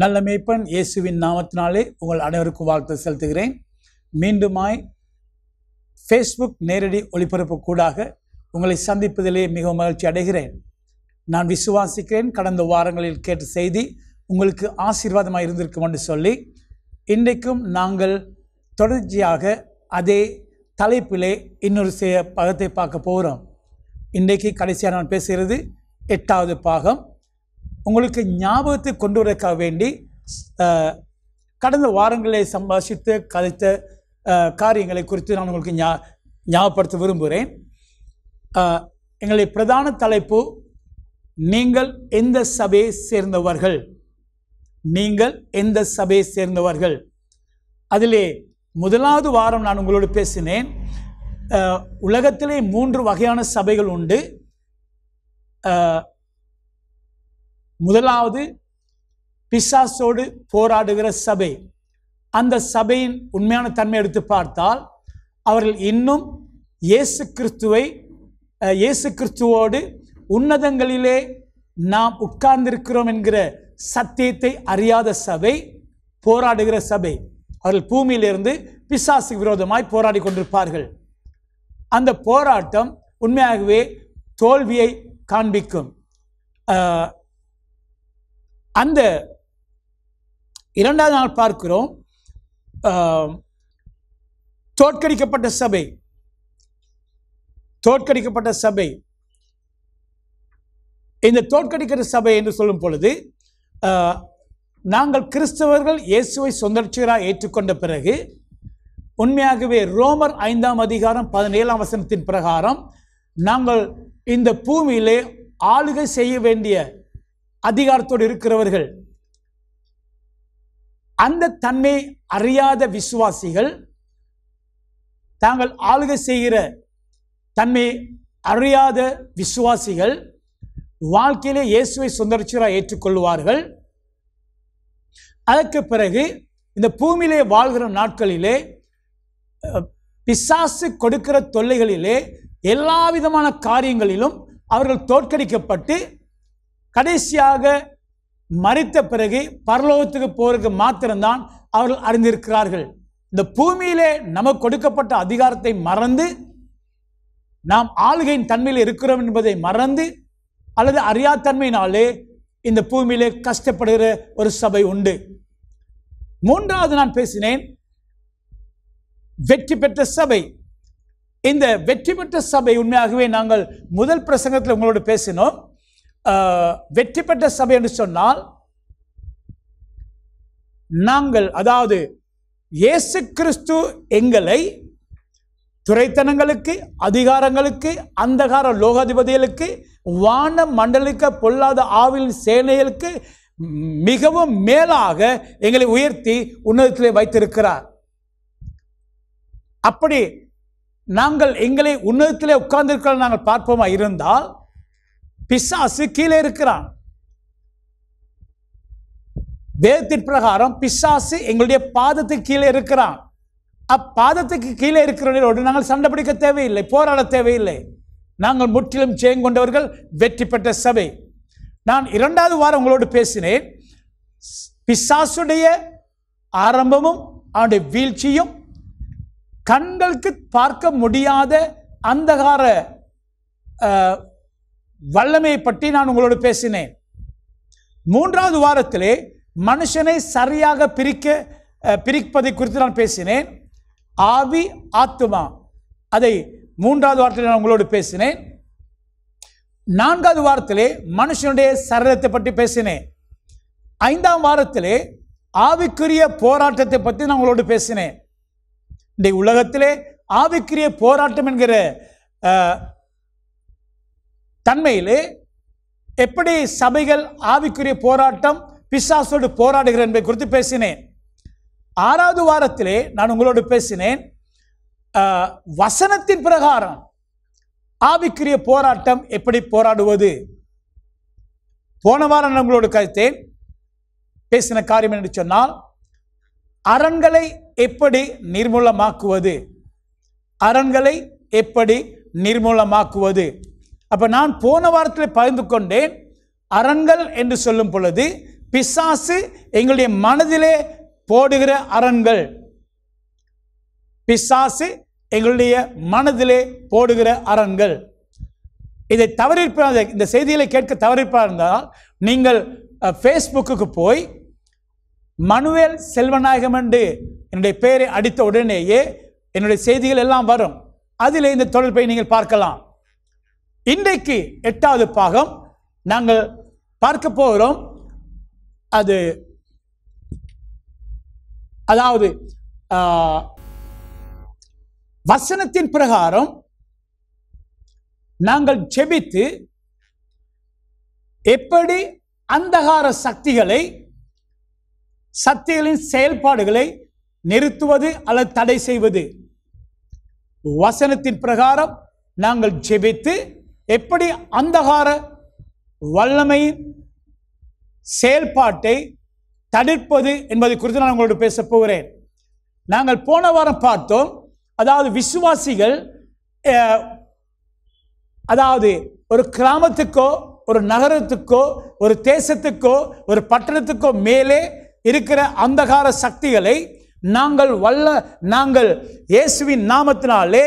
நல்ல மேய்ப்பன் இயேசுவின் நாமத்தினாலே உங்கள் அனைவருக்கும் வாழ்த்து செலுத்துகிறேன் மீண்டுமாய் ஃபேஸ்புக் நேரடி ஒளிபரப்பு கூடாக உங்களை சந்திப்பதிலே மிகவும் மகிழ்ச்சி அடைகிறேன் நான் விசுவாசிக்கிறேன் கடந்த வாரங்களில் கேட்ட செய்தி உங்களுக்கு ஆசீர்வாதமாக இருந்திருக்கும் என்று சொல்லி இன்றைக்கும் நாங்கள் தொடர்ச்சியாக அதே தலைப்பிலே இன்னொரு பகத்தை பார்க்க போகிறோம் இன்றைக்கு கடைசியாக நான் பேசுகிறது எட்டாவது பாகம் உங்களுக்கு ஞாபகத்தை கொண்டு வரக்காக வேண்டி கடந்த வாரங்களை சம்பாஷித்து கதைத்த காரியங்களை குறித்து நான் உங்களுக்கு ஞா ஞாபகப்படுத்த விரும்புகிறேன் எங்களுடைய பிரதான தலைப்பு நீங்கள் எந்த சபையை சேர்ந்தவர்கள் நீங்கள் எந்த சபையை சேர்ந்தவர்கள் அதிலே முதலாவது வாரம் நான் உங்களோடு பேசினேன் உலகத்திலே மூன்று வகையான சபைகள் உண்டு முதலாவது பிசாசோடு போராடுகிற சபை அந்த சபையின் உண்மையான தன்மை எடுத்து பார்த்தால் அவர்கள் இன்னும் இயேசு கிறிஸ்துவை இயேசு கிறிஸ்துவோடு உன்னதங்களிலே நாம் உட்கார்ந்திருக்கிறோம் என்கிற சத்தியத்தை அறியாத சபை போராடுகிற சபை அவர்கள் பூமியிலிருந்து பிசாசு விரோதமாய் போராடி கொண்டிருப்பார்கள் அந்த போராட்டம் உண்மையாகவே தோல்வியை காண்பிக்கும் அந்த இரண்டாவது நாள் பார்க்கிறோம் தோற்கடிக்கப்பட்ட சபை தோற்கடிக்கப்பட்ட சபை இந்த தோற்கடிக்கிற சபை என்று சொல்லும் பொழுது நாங்கள் கிறிஸ்தவர்கள் இயேசுவை சொந்தட்சியராக ஏற்றுக்கொண்ட பிறகு உண்மையாகவே ரோமர் ஐந்தாம் அதிகாரம் பதினேழாம் வசனத்தின் பிரகாரம் நாங்கள் இந்த பூமியிலே ஆளுகை செய்ய வேண்டிய அதிகாரத்தோடு இருக்கிறவர்கள் அந்த தன்மை அறியாத விசுவாசிகள் தாங்கள் ஆளுகை செய்கிற தன்மை அறியாத விசுவாசிகள் வாழ்க்கையிலே இயேசுவை சுந்தரிச்சராக ஏற்றுக்கொள்வார்கள் அதற்கு பிறகு இந்த பூமியிலே வாழ்கிற நாட்களிலே பிசாசு கொடுக்கிற தொல்லைகளிலே எல்லா விதமான காரியங்களிலும் அவர்கள் தோற்கடிக்கப்பட்டு கடைசியாக மறித்த பிறகு பரலோகத்துக்கு போறதுக்கு மாத்திரம்தான் அவர்கள் அறிந்திருக்கிறார்கள் இந்த பூமியிலே நமக்கு கொடுக்கப்பட்ட அதிகாரத்தை மறந்து நாம் ஆளுகையின் தன்மையில் இருக்கிறோம் என்பதை மறந்து அல்லது அறியாத்தன்மையினாலே இந்த பூமியிலே கஷ்டப்படுகிற ஒரு சபை உண்டு மூன்றாவது நான் பேசினேன் வெற்றி பெற்ற சபை இந்த வெற்றி பெற்ற சபை உண்மையாகவே நாங்கள் முதல் பிரசங்கத்தில் உங்களோடு பேசினோம் வெற்றி பெற்ற சபை என்று சொன்னால் நாங்கள் அதாவது இயேசு கிறிஸ்து எங்களை துறைத்தனங்களுக்கு அதிகாரங்களுக்கு அந்தகார லோகாதிபதிகளுக்கு வான மண்டலிக்க பொல்லாத ஆவில் சேனைகளுக்கு மிகவும் மேலாக எங்களை உயர்த்தி உன்னதத்திலே வைத்திருக்கிறார் அப்படி நாங்கள் எங்களை உன்னதத்திலே உட்கார்ந்திருக்கிற நாங்கள் பார்ப்போமா இருந்தால் பிசாசு கீழே இருக்கிறான் வேதத்தின் பிரகாரம் பிசாசு எங்களுடைய பாதத்துக்கு கீழே இருக்கிறான் அப்பாதத்துக்கு கீழே இருக்கிறவர்களோடு நாங்கள் சண்டை பிடிக்க தேவையில்லை போராட தேவையில்லை நாங்கள் முற்றிலும் கொண்டவர்கள் வெற்றி பெற்ற சபை நான் இரண்டாவது வாரம் உங்களோடு பேசினேன் பிசாசுடைய ஆரம்பமும் அவனுடைய வீழ்ச்சியும் கண்களுக்கு பார்க்க முடியாத அந்தகார வல்லமையை பற்றி நான் உங்களோடு பேசினேன் மூன்றாவது வாரத்திலே மனுஷனை சரியாக பிரிக்க பிரிப்பதை குறித்து நான் பேசினேன் ஆவி ஆத்துமா அதை மூன்றாவது வாரத்தில் நான் உங்களோடு பேசினேன் நான்காவது வாரத்திலே மனுஷனுடைய சரீரத்தை பற்றி பேசினேன் ஐந்தாம் வாரத்திலே ஆவிக்குரிய போராட்டத்தை பற்றி நான் உங்களோடு பேசினேன் இன்றைய உலகத்திலே ஆவிக்குரிய போராட்டம் என்கிற தன்மையிலே எப்படி சபைகள் ஆவிக்குரிய போராட்டம் பிசாசோடு போராடுகிற என்பதை குறித்து பேசினேன் ஆறாவது வாரத்திலே நான் உங்களோடு பேசினேன் வசனத்தின் பிரகாரம் ஆவிக்குரிய போராட்டம் எப்படி போராடுவது போன வாரம் நான் உங்களோடு கருத்தேன் பேசின காரியம் என்று சொன்னால் அரண்களை எப்படி நிர்மூலமாக்குவது அரண்களை எப்படி நிர்மூலமாக்குவது அப்போ நான் போன வாரத்தில் பகிர்ந்து கொண்டேன் அரண்கள் என்று சொல்லும் பொழுது பிசாசு எங்களுடைய மனதிலே போடுகிற அரண்கள் பிசாசு எங்களுடைய மனதிலே போடுகிற அரண்கள் இதை தவறிப்பாக இந்த செய்திகளை கேட்க தவறிப்பா இருந்தால் நீங்கள் ஃபேஸ்புக்கு போய் மனுவேல் செல்வநாயகம் என்று என்னுடைய பெயரை அடித்த உடனேயே என்னுடைய செய்திகள் எல்லாம் வரும் அதில் இந்த தொடர்பை நீங்கள் பார்க்கலாம் இன்றைக்கு எட்டாவது பாகம் நாங்கள் பார்க்க போகிறோம் அது அதாவது வசனத்தின் பிரகாரம் நாங்கள் செபித்து எப்படி அந்தகார சக்திகளை சக்திகளின் செயல்பாடுகளை நிறுத்துவது அல்லது தடை செய்வது வசனத்தின் பிரகாரம் நாங்கள் ஜெபித்து எப்படி அந்தகார வல்லமை செயல்பாட்டை தடுப்பது என்பது குறித்து நான் உங்களோடு பேச போகிறேன் நாங்கள் போன வாரம் பார்த்தோம் அதாவது விசுவாசிகள் அதாவது ஒரு கிராமத்துக்கோ ஒரு நகரத்துக்கோ ஒரு தேசத்துக்கோ ஒரு பட்டணத்துக்கோ மேலே இருக்கிற அந்தகார சக்திகளை நாங்கள் வல்ல நாங்கள் இயேசுவின் நாமத்தினாலே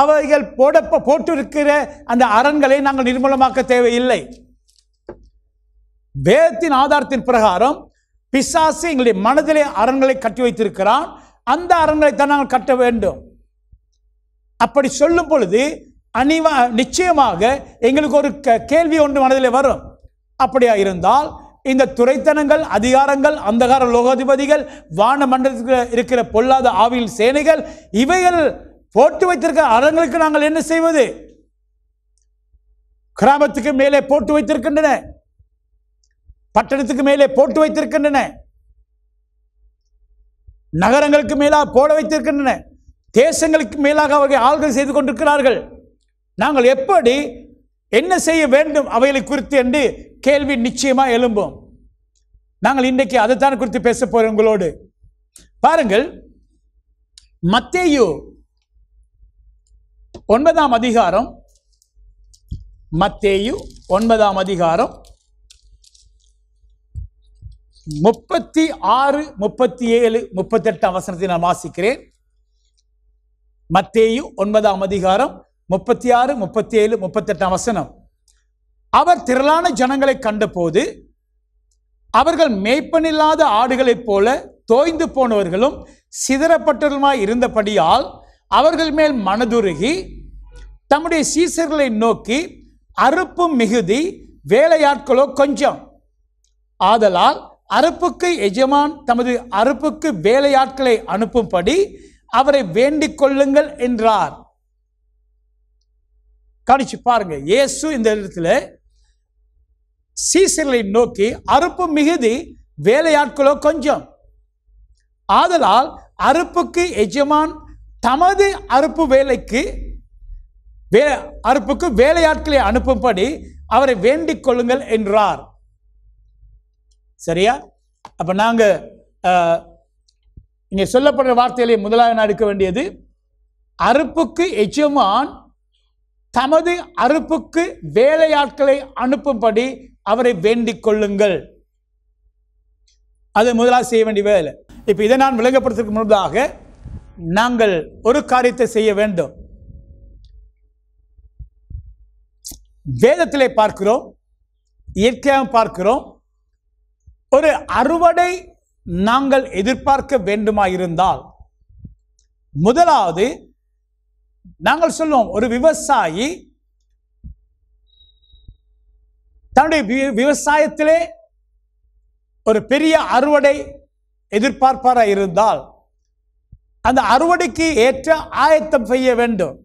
அவைகள் போட போட்டிருக்கிற அந்த அரண்களை நாங்கள் நிர்மூலமாக்க தேவையில்லை வேதத்தின் ஆதாரத்தின் பிரகாரம் பிசாசு எங்களுடைய மனதிலே அரண்களை கட்டி வைத்திருக்கிறான் அந்த அரண்களை தான் நாங்கள் கட்ட வேண்டும் அப்படி சொல்லும் பொழுது அனிவா நிச்சயமாக எங்களுக்கு ஒரு கேள்வி ஒன்று மனதில் வரும் அப்படியா இருந்தால் இந்த துறைத்தனங்கள் அதிகாரங்கள் அந்தகார லோகாதிபதிகள் வான மண்டலத்தில் இருக்கிற பொல்லாத ஆவியில் சேனைகள் இவைகள் போட்டு வைத்திருக்க அறங்களுக்கு நாங்கள் என்ன செய்வது கிராமத்துக்கு மேலே போட்டு வைத்திருக்கின்றன பட்டணத்துக்கு மேலே போட்டு வைத்திருக்கின்றன நகரங்களுக்கு மேலாக போட வைத்திருக்கின்றன தேசங்களுக்கு மேலாக அவர்கள் ஆள்கள் செய்து கொண்டிருக்கிறார்கள் நாங்கள் எப்படி என்ன செய்ய வேண்டும் அவைகளை குறித்து என்று கேள்வி நிச்சயமாக எழும்போம் நாங்கள் இன்றைக்கு அதைத்தான் குறித்து பேச போகிறோம் உங்களோடு பாருங்கள் மத்தேயு ஒன்பதாம் அதிகாரம் மத்தேயு ஒன்பதாம் அதிகாரம் முப்பத்தி ஆறு முப்பத்தி ஏழு முப்பத்தெட்டு அவசரத்தை நான் வாசிக்கிறேன் மத்தேயு ஒன்பதாம் அதிகாரம் முப்பத்தி ஆறு முப்பத்தி ஏழு முப்பத்தெட்டாம் வசனம் அவர் திரளான ஜனங்களை கண்டபோது அவர்கள் மேய்ப்பனில்லாத ஆடுகளைப் போல தோய்ந்து போனவர்களும் சிதறப்பட்டவர்களுமாய் இருந்தபடியால் அவர்கள் மேல் மனதுருகி தம்முடைய சீசர்களை நோக்கி அறுப்பு மிகுதி வேலையாட்களோ கொஞ்சம் ஆதலால் அறுப்புக்கு எஜமான் தமது அறுப்புக்கு வேலையாட்களை அனுப்பும்படி அவரை வேண்டிக் கொள்ளுங்கள் என்றார் கவனிச்சு பாருங்க இயேசு இந்த இடத்துல சீசர்களை நோக்கி அறுப்பு மிகுதி வேலையாட்களோ கொஞ்சம் ஆதலால் அறுப்புக்கு எஜமான் தமது அறுப்பு வேலைக்கு வே அறுப்புக்கு வேலையாட்களை அனுப்பும்படி அவரை வேண்டிக் கொள்ளுங்கள் என்றார் சரியா அப்போ நாங்கள் இங்கே சொல்லப்படுற வார்த்தைகளை முதலாக எடுக்க வேண்டியது அறுப்புக்கு எஜமான் தமது அறுப்புக்கு வேலையாட்களை அனுப்பும்படி அவரை வேண்டிக் கொள்ளுங்கள் அது முதலாக செய்ய வேண்டிய வேலை இப்போ இதை நான் விளங்கப்படுத்துறதுக்கு முன்பதாக நாங்கள் ஒரு காரியத்தை செய்ய வேண்டும் வேதத்திலே பார்க்கிறோம் இயற்கையாக பார்க்கிறோம் ஒரு அறுவடை நாங்கள் எதிர்பார்க்க வேண்டுமாயிருந்தால் முதலாவது நாங்கள் சொல்லுவோம் ஒரு விவசாயி தன்னுடைய விவசாயத்திலே ஒரு பெரிய அறுவடை எதிர்பார்ப்பாராக இருந்தால் அந்த அறுவடைக்கு ஏற்ற ஆயத்தம் செய்ய வேண்டும்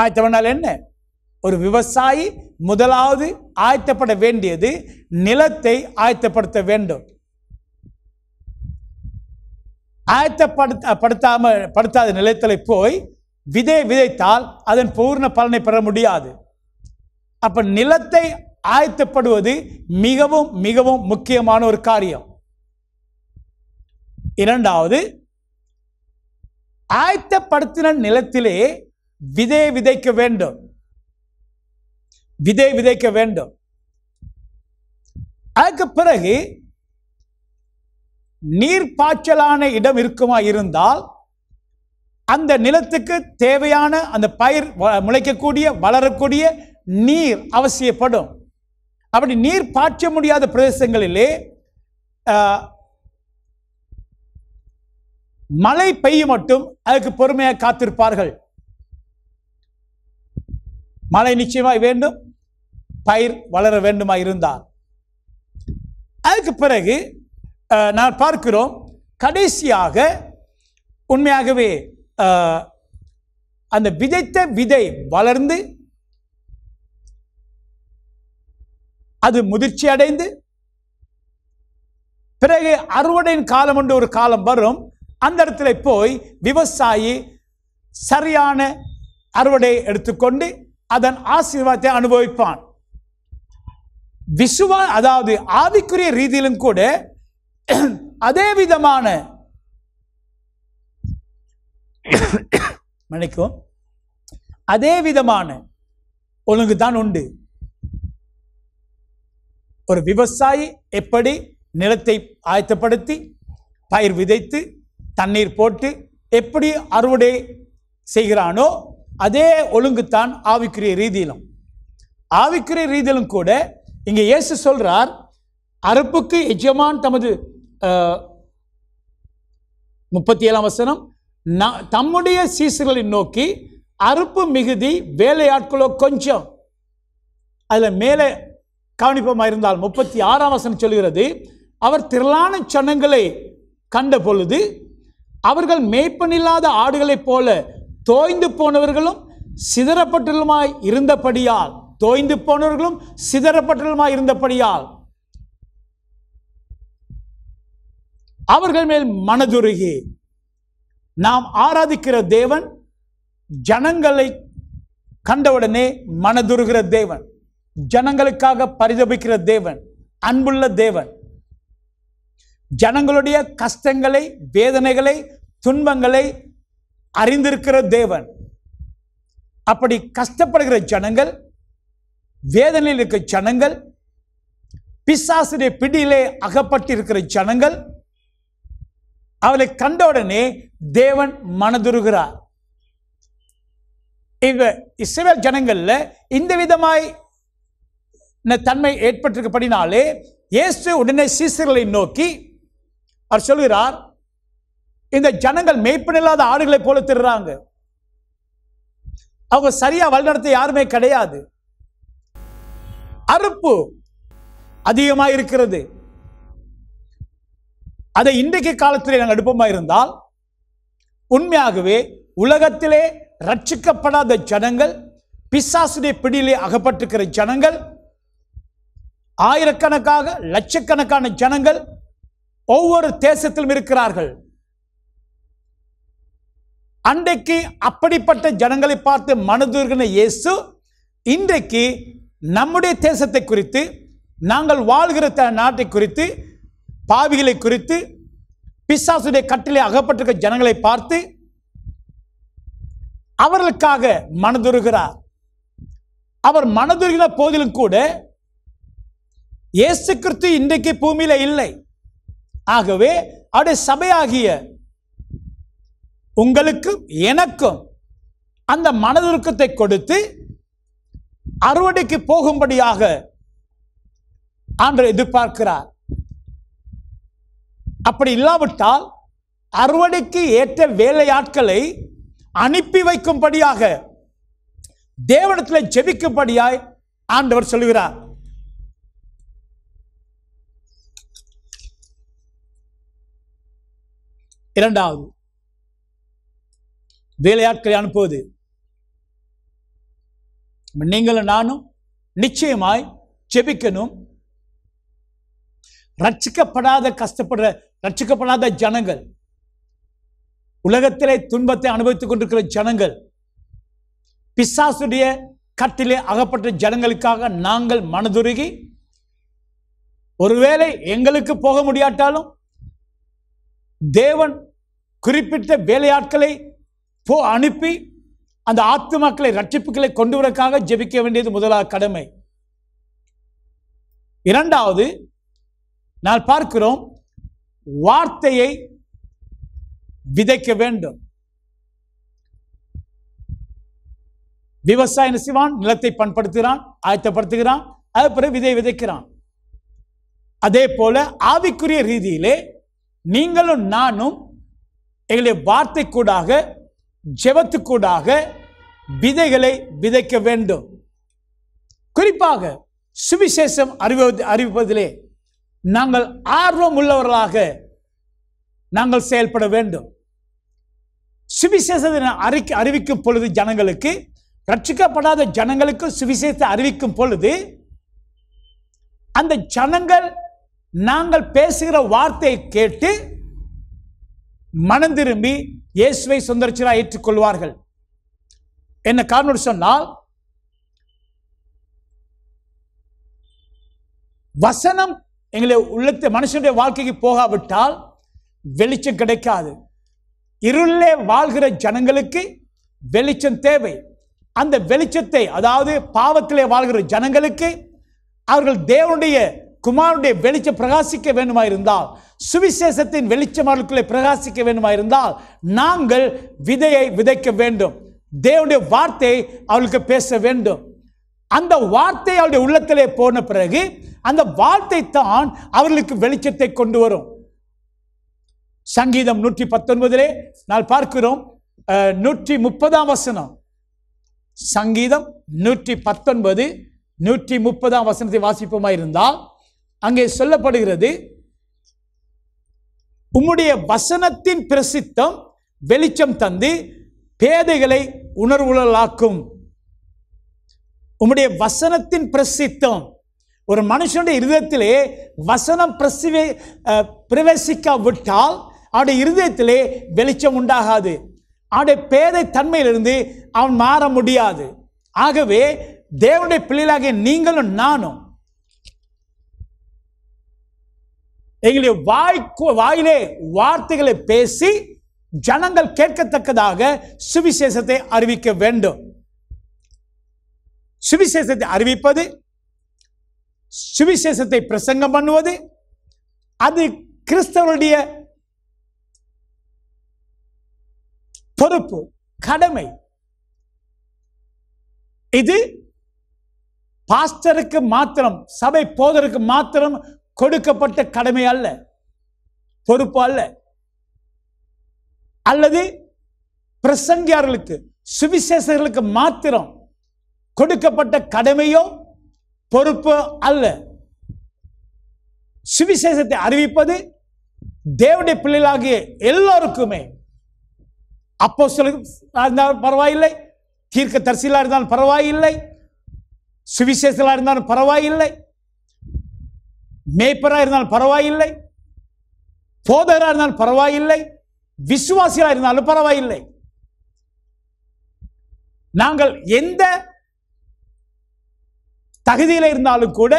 ஆயத்தம் என்ன ஒரு விவசாயி முதலாவது ஆயத்தப்பட வேண்டியது நிலத்தை ஆயத்தப்படுத்த வேண்டும் ஆயத்தப்படுத்த படுத்தாத நிலத்தில் போய் விதை விதைத்தால் அதன் பூர்ண பலனை பெற முடியாது அப்ப நிலத்தை ஆயத்தப்படுவது மிகவும் மிகவும் முக்கியமான ஒரு காரியம் இரண்டாவது ஆயத்தப்படுத்தின நிலத்திலே விதை விதைக்க வேண்டும் விதை விதைக்க வேண்டும் அதுக்கு பிறகு நீர் பாய்ச்சலான இடம் இருக்குமா இருந்தால் அந்த நிலத்துக்கு தேவையான அந்த பயிர் முளைக்கக்கூடிய வளரக்கூடிய நீர் அவசியப்படும் அப்படி நீர் பாய்ச்ச முடியாத பிரதேசங்களிலே மழை பெய்யும் மட்டும் அதுக்கு பொறுமையாக காத்திருப்பார்கள் மழை நிச்சயமாய் வேண்டும் பயிர் வளர வேண்டுமா இருந்தார் அதுக்கு பிறகு நான் பார்க்கிறோம் கடைசியாக உண்மையாகவே அந்த விதைத்த விதை வளர்ந்து அது முதிர்ச்சி அடைந்து பிறகு அறுவடையின் காலம் என்று ஒரு காலம் வரும் அந்த இடத்துல போய் விவசாயி சரியான அறுவடை எடுத்துக்கொண்டு அதன் ஆசீர்வாதத்தை அனுபவிப்பான் விசுவா அதாவது ஆவிக்குரிய ரீதியிலும் கூட அதே விதமான மன்னிக்கும் அதே விதமான ஒழுங்கு தான் உண்டு ஒரு விவசாயி எப்படி நிலத்தை ஆயத்தப்படுத்தி பயிர் விதைத்து தண்ணீர் போட்டு எப்படி அறுவடை செய்கிறானோ அதே ஒழுங்குத்தான் ஆவிக்குரிய ரீதியிலும் ஆவிக்குரிய ரீதியிலும் கூட இங்கே இயேசு சொல்கிறார் அறுப்புக்கு எஜமான் தமது முப்பத்தி ஏழாம் வசனம் தம்முடைய சீசுகளை நோக்கி அறுப்பு மிகுதி வேலையாட்களோ கொஞ்சம் அதில் மேலே கவனிப்பமாக இருந்தால் முப்பத்தி ஆறாம் வசனம் சொல்கிறது அவர் திரளான சனங்களை கண்ட பொழுது அவர்கள் மேய்ப்பனில்லாத ஆடுகளைப் போல தோய்ந்து போனவர்களும் சிதறப்பட்டலுமாய் இருந்தபடியால் தோய்ந்து போனவர்களும் சிதறப்பட்டலுமாய் இருந்தபடியால் அவர்கள் மேல் மனதுருகி நாம் ஆராதிக்கிற தேவன் ஜனங்களை கண்டவுடனே மனதுருகிற தேவன் ஜனங்களுக்காக பரிதபிக்கிற தேவன் அன்புள்ள தேவன் ஜனங்களுடைய கஷ்டங்களை வேதனைகளை துன்பங்களை அறிந்திருக்கிற தேவன் அப்படி கஷ்டப்படுகிற ஜனங்கள் வேதனையில் இருக்க ஜனங்கள் பிசாசுடைய பிடியிலே அகப்பட்டிருக்கிற ஜனங்கள் அவளை கண்டவுடனே தேவன் மனதுருகிறார் இவ இஸ்ரேல் ஜனங்களில் இந்த விதமாய் தன்மை ஏற்பட்டிருக்கப்படினாலே இயேசு உடனே சீசர்களை நோக்கி அவர் சொல்கிறார் இந்த ஜனங்கள் இல்லாத ஆடுகளை போல திருறாங்க அவங்க சரியா வழிநடத்த யாருமே கிடையாது அறுப்பு அதிகமாக இருக்கிறது அதை இன்றைக்கு காலத்திலே நாங்கள் அடுப்பமாக இருந்தால் உண்மையாகவே உலகத்திலே ரட்சிக்கப்படாத ஜனங்கள் பிசாசுடைய பிடியிலே அகப்பட்டிருக்கிற ஜனங்கள் ஆயிரக்கணக்காக லட்சக்கணக்கான ஜனங்கள் ஒவ்வொரு தேசத்திலும் இருக்கிறார்கள் அன்றைக்கு அப்படிப்பட்ட ஜனங்களை பார்த்து மனதுர்கின இயேசு இன்றைக்கு நம்முடைய தேசத்தை குறித்து நாங்கள் வாழ்கிற த நாட்டை குறித்து பாவிகளை குறித்து பிசாசுடைய கட்டிலே அகப்பட்டிருக்க ஜனங்களை பார்த்து அவர்களுக்காக மனதுருகிறார் அவர் மனதுருகின போதிலும் கூட இயேசு கிறிஸ்து இன்றைக்கு பூமியில் இல்லை ஆகவே அவருடைய சபையாகிய உங்களுக்கும் எனக்கும் அந்த மனதுருக்கத்தை கொடுத்து அறுவடைக்கு போகும்படியாக ஆண்டு எதிர்பார்க்கிறார் அப்படி இல்லாவிட்டால் அறுவடைக்கு ஏற்ற வேலையாட்களை அனுப்பி வைக்கும்படியாக தேவனத்தில் ஜெபிக்கும்படியாய் ஆண்டவர் சொல்கிறார் இரண்டாவது வேலையாட்களை அனுப்புவது நீங்களும் நானும் நிச்சயமாய் செபிக்கணும் ரட்சிக்கப்படாத கஷ்டப்படுற ரட்சிக்கப்படாத ஜனங்கள் உலகத்திலே துன்பத்தை அனுபவித்துக் கொண்டிருக்கிற ஜனங்கள் பிசாசுடைய கட்டிலே அகப்பட்ட ஜனங்களுக்காக நாங்கள் மனதுருகி ஒருவேளை எங்களுக்கு போக முடியாட்டாலும் தேவன் குறிப்பிட்ட வேலையாட்களை போ அனுப்பி அந்த ஆத்துமாக்களை ரட்சிப்புகளை கொண்டு வரக்காக ஜெபிக்க வேண்டியது முதலாக கடமை இரண்டாவது நான் பார்க்கிறோம் வார்த்தையை விதைக்க வேண்டும் விவசாய நிசிவான் நிலத்தை பண்படுத்துகிறான் ஆயத்தப்படுத்துகிறான் அது பிறகு விதை விதைக்கிறான் அதே போல ஆவிக்குரிய ரீதியிலே நீங்களும் நானும் எங்களுடைய கூடாக ஜெபத்துக்கூடாக விதைகளை விதைக்க வேண்டும் குறிப்பாக சுவிசேஷம் அறிவி அறிவிப்பதிலே நாங்கள் ஆர்வம் உள்ளவர்களாக நாங்கள் செயல்பட வேண்டும் சுவிசேஷத்தை அறிக்க அறிவிக்கும் பொழுது ஜனங்களுக்கு ரட்சிக்கப்படாத ஜனங்களுக்கு சுவிசேஷத்தை அறிவிக்கும் பொழுது அந்த ஜனங்கள் நாங்கள் பேசுகிற வார்த்தையை கேட்டு மனம் திரும்பி இயேசுவை சுந்தரிச்சராக ஏற்றுக்கொள்வார்கள் என்ன காரணம் சொன்னால் வசனம் எங்களை உள்ளத்தை மனுஷனுடைய வாழ்க்கைக்கு போகாவிட்டால் வெளிச்சம் கிடைக்காது இருளே வாழ்கிற ஜனங்களுக்கு வெளிச்சம் தேவை அந்த வெளிச்சத்தை அதாவது பாவத்திலே வாழ்கிற ஜனங்களுக்கு அவர்கள் தேவனுடைய குமாருடைய வெளிச்சம் பிரகாசிக்க வேண்டுமாயிருந்தால் சுவிசேஷத்தின் வெளிச்சம் அவர்களுக்குள்ளே பிரகாசிக்க வேண்டுமாயிருந்தால் நாங்கள் விதையை விதைக்க வேண்டும் தேவனுடைய வார்த்தை அவளுக்கு பேச வேண்டும் அந்த வார்த்தை அவருடைய உள்ளத்திலே போன பிறகு அந்த வார்த்தை தான் அவர்களுக்கு வெளிச்சத்தை கொண்டு வரும் சங்கீதம் நூற்றி பத்தொன்பதிலே நான் பார்க்கிறோம் நூற்றி முப்பதாம் வசனம் சங்கீதம் நூற்றி பத்தொன்பது நூற்றி முப்பதாம் வசனத்தை வாசிப்போமாயிருந்தால் இருந்தால் அங்கே சொல்லப்படுகிறது உம்முடைய வசனத்தின் பிரசித்தம் வெளிச்சம் தந்து பேதைகளை உணர்வுழலாக்கும் உம்முடைய வசனத்தின் பிரசித்தம் ஒரு மனுஷனுடைய இருதயத்திலே வசனம் பிரசிவே பிரவேசிக்காவிட்டால் அவருடைய இருதயத்திலே வெளிச்சம் உண்டாகாது அவருடைய பேதை தன்மையிலிருந்து அவன் மாற முடியாது ஆகவே தேவனுடைய பிள்ளைகளாகிய நீங்களும் நானும் எங்களுடைய வாய்க்கு வாயிலே வார்த்தைகளை பேசி ஜனங்கள் கேட்கத்தக்கதாக சுவிசேஷத்தை அறிவிக்க வேண்டும் சுவிசேஷத்தை அறிவிப்பது சுவிசேஷத்தை பிரசங்கம் பண்ணுவது அது கிறிஸ்தவருடைய பொறுப்பு கடமை இது பாஸ்டருக்கு மாத்திரம் சபை போதருக்கு மாத்திரம் கொடுக்கப்பட்ட கடமை அல்ல பொறுப்பு அல்ல அல்லது பிரசங்கியார்களுக்கு சுவிசேஷர்களுக்கு மாத்திரம் கொடுக்கப்பட்ட கடமையோ பொறுப்பு அல்ல சுவிசேஷத்தை அறிவிப்பது தேவடைய பிள்ளைகளாகிய எல்லோருக்குமே அப்போ இருந்தாலும் பரவாயில்லை தீர்க்க தரிசிலாக இருந்தாலும் பரவாயில்லை சுவிசேஷங்களாக இருந்தாலும் பரவாயில்லை மேய்ப்பராக இருந்தாலும் பரவாயில்லை போதகராக இருந்தாலும் பரவாயில்லை விசுவாசியாக இருந்தாலும் பரவாயில்லை நாங்கள் எந்த தகுதியில் இருந்தாலும் கூட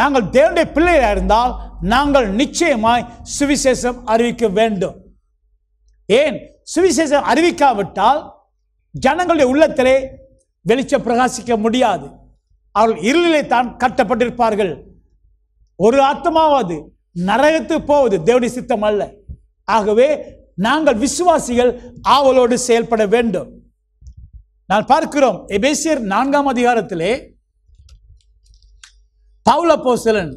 நாங்கள் தேவனுடைய பிள்ளையாக இருந்தால் நாங்கள் நிச்சயமாய் சுவிசேஷம் அறிவிக்க வேண்டும் ஏன் சுவிசேஷம் அறிவிக்காவிட்டால் ஜனங்களுடைய உள்ளத்திலே வெளிச்சம் பிரகாசிக்க முடியாது அவர்கள் இருளிலே தான் கட்டப்பட்டிருப்பார்கள் ஒரு ஆத்மாவாது நரகத்து போவது தேவனுடைய சித்தம் அல்ல ஆகவே நாங்கள் விசுவாசிகள் ஆவலோடு செயல்பட வேண்டும் நான் பார்க்கிறோம் எபேசியர் நான்காம் அதிகாரத்திலே போசலன்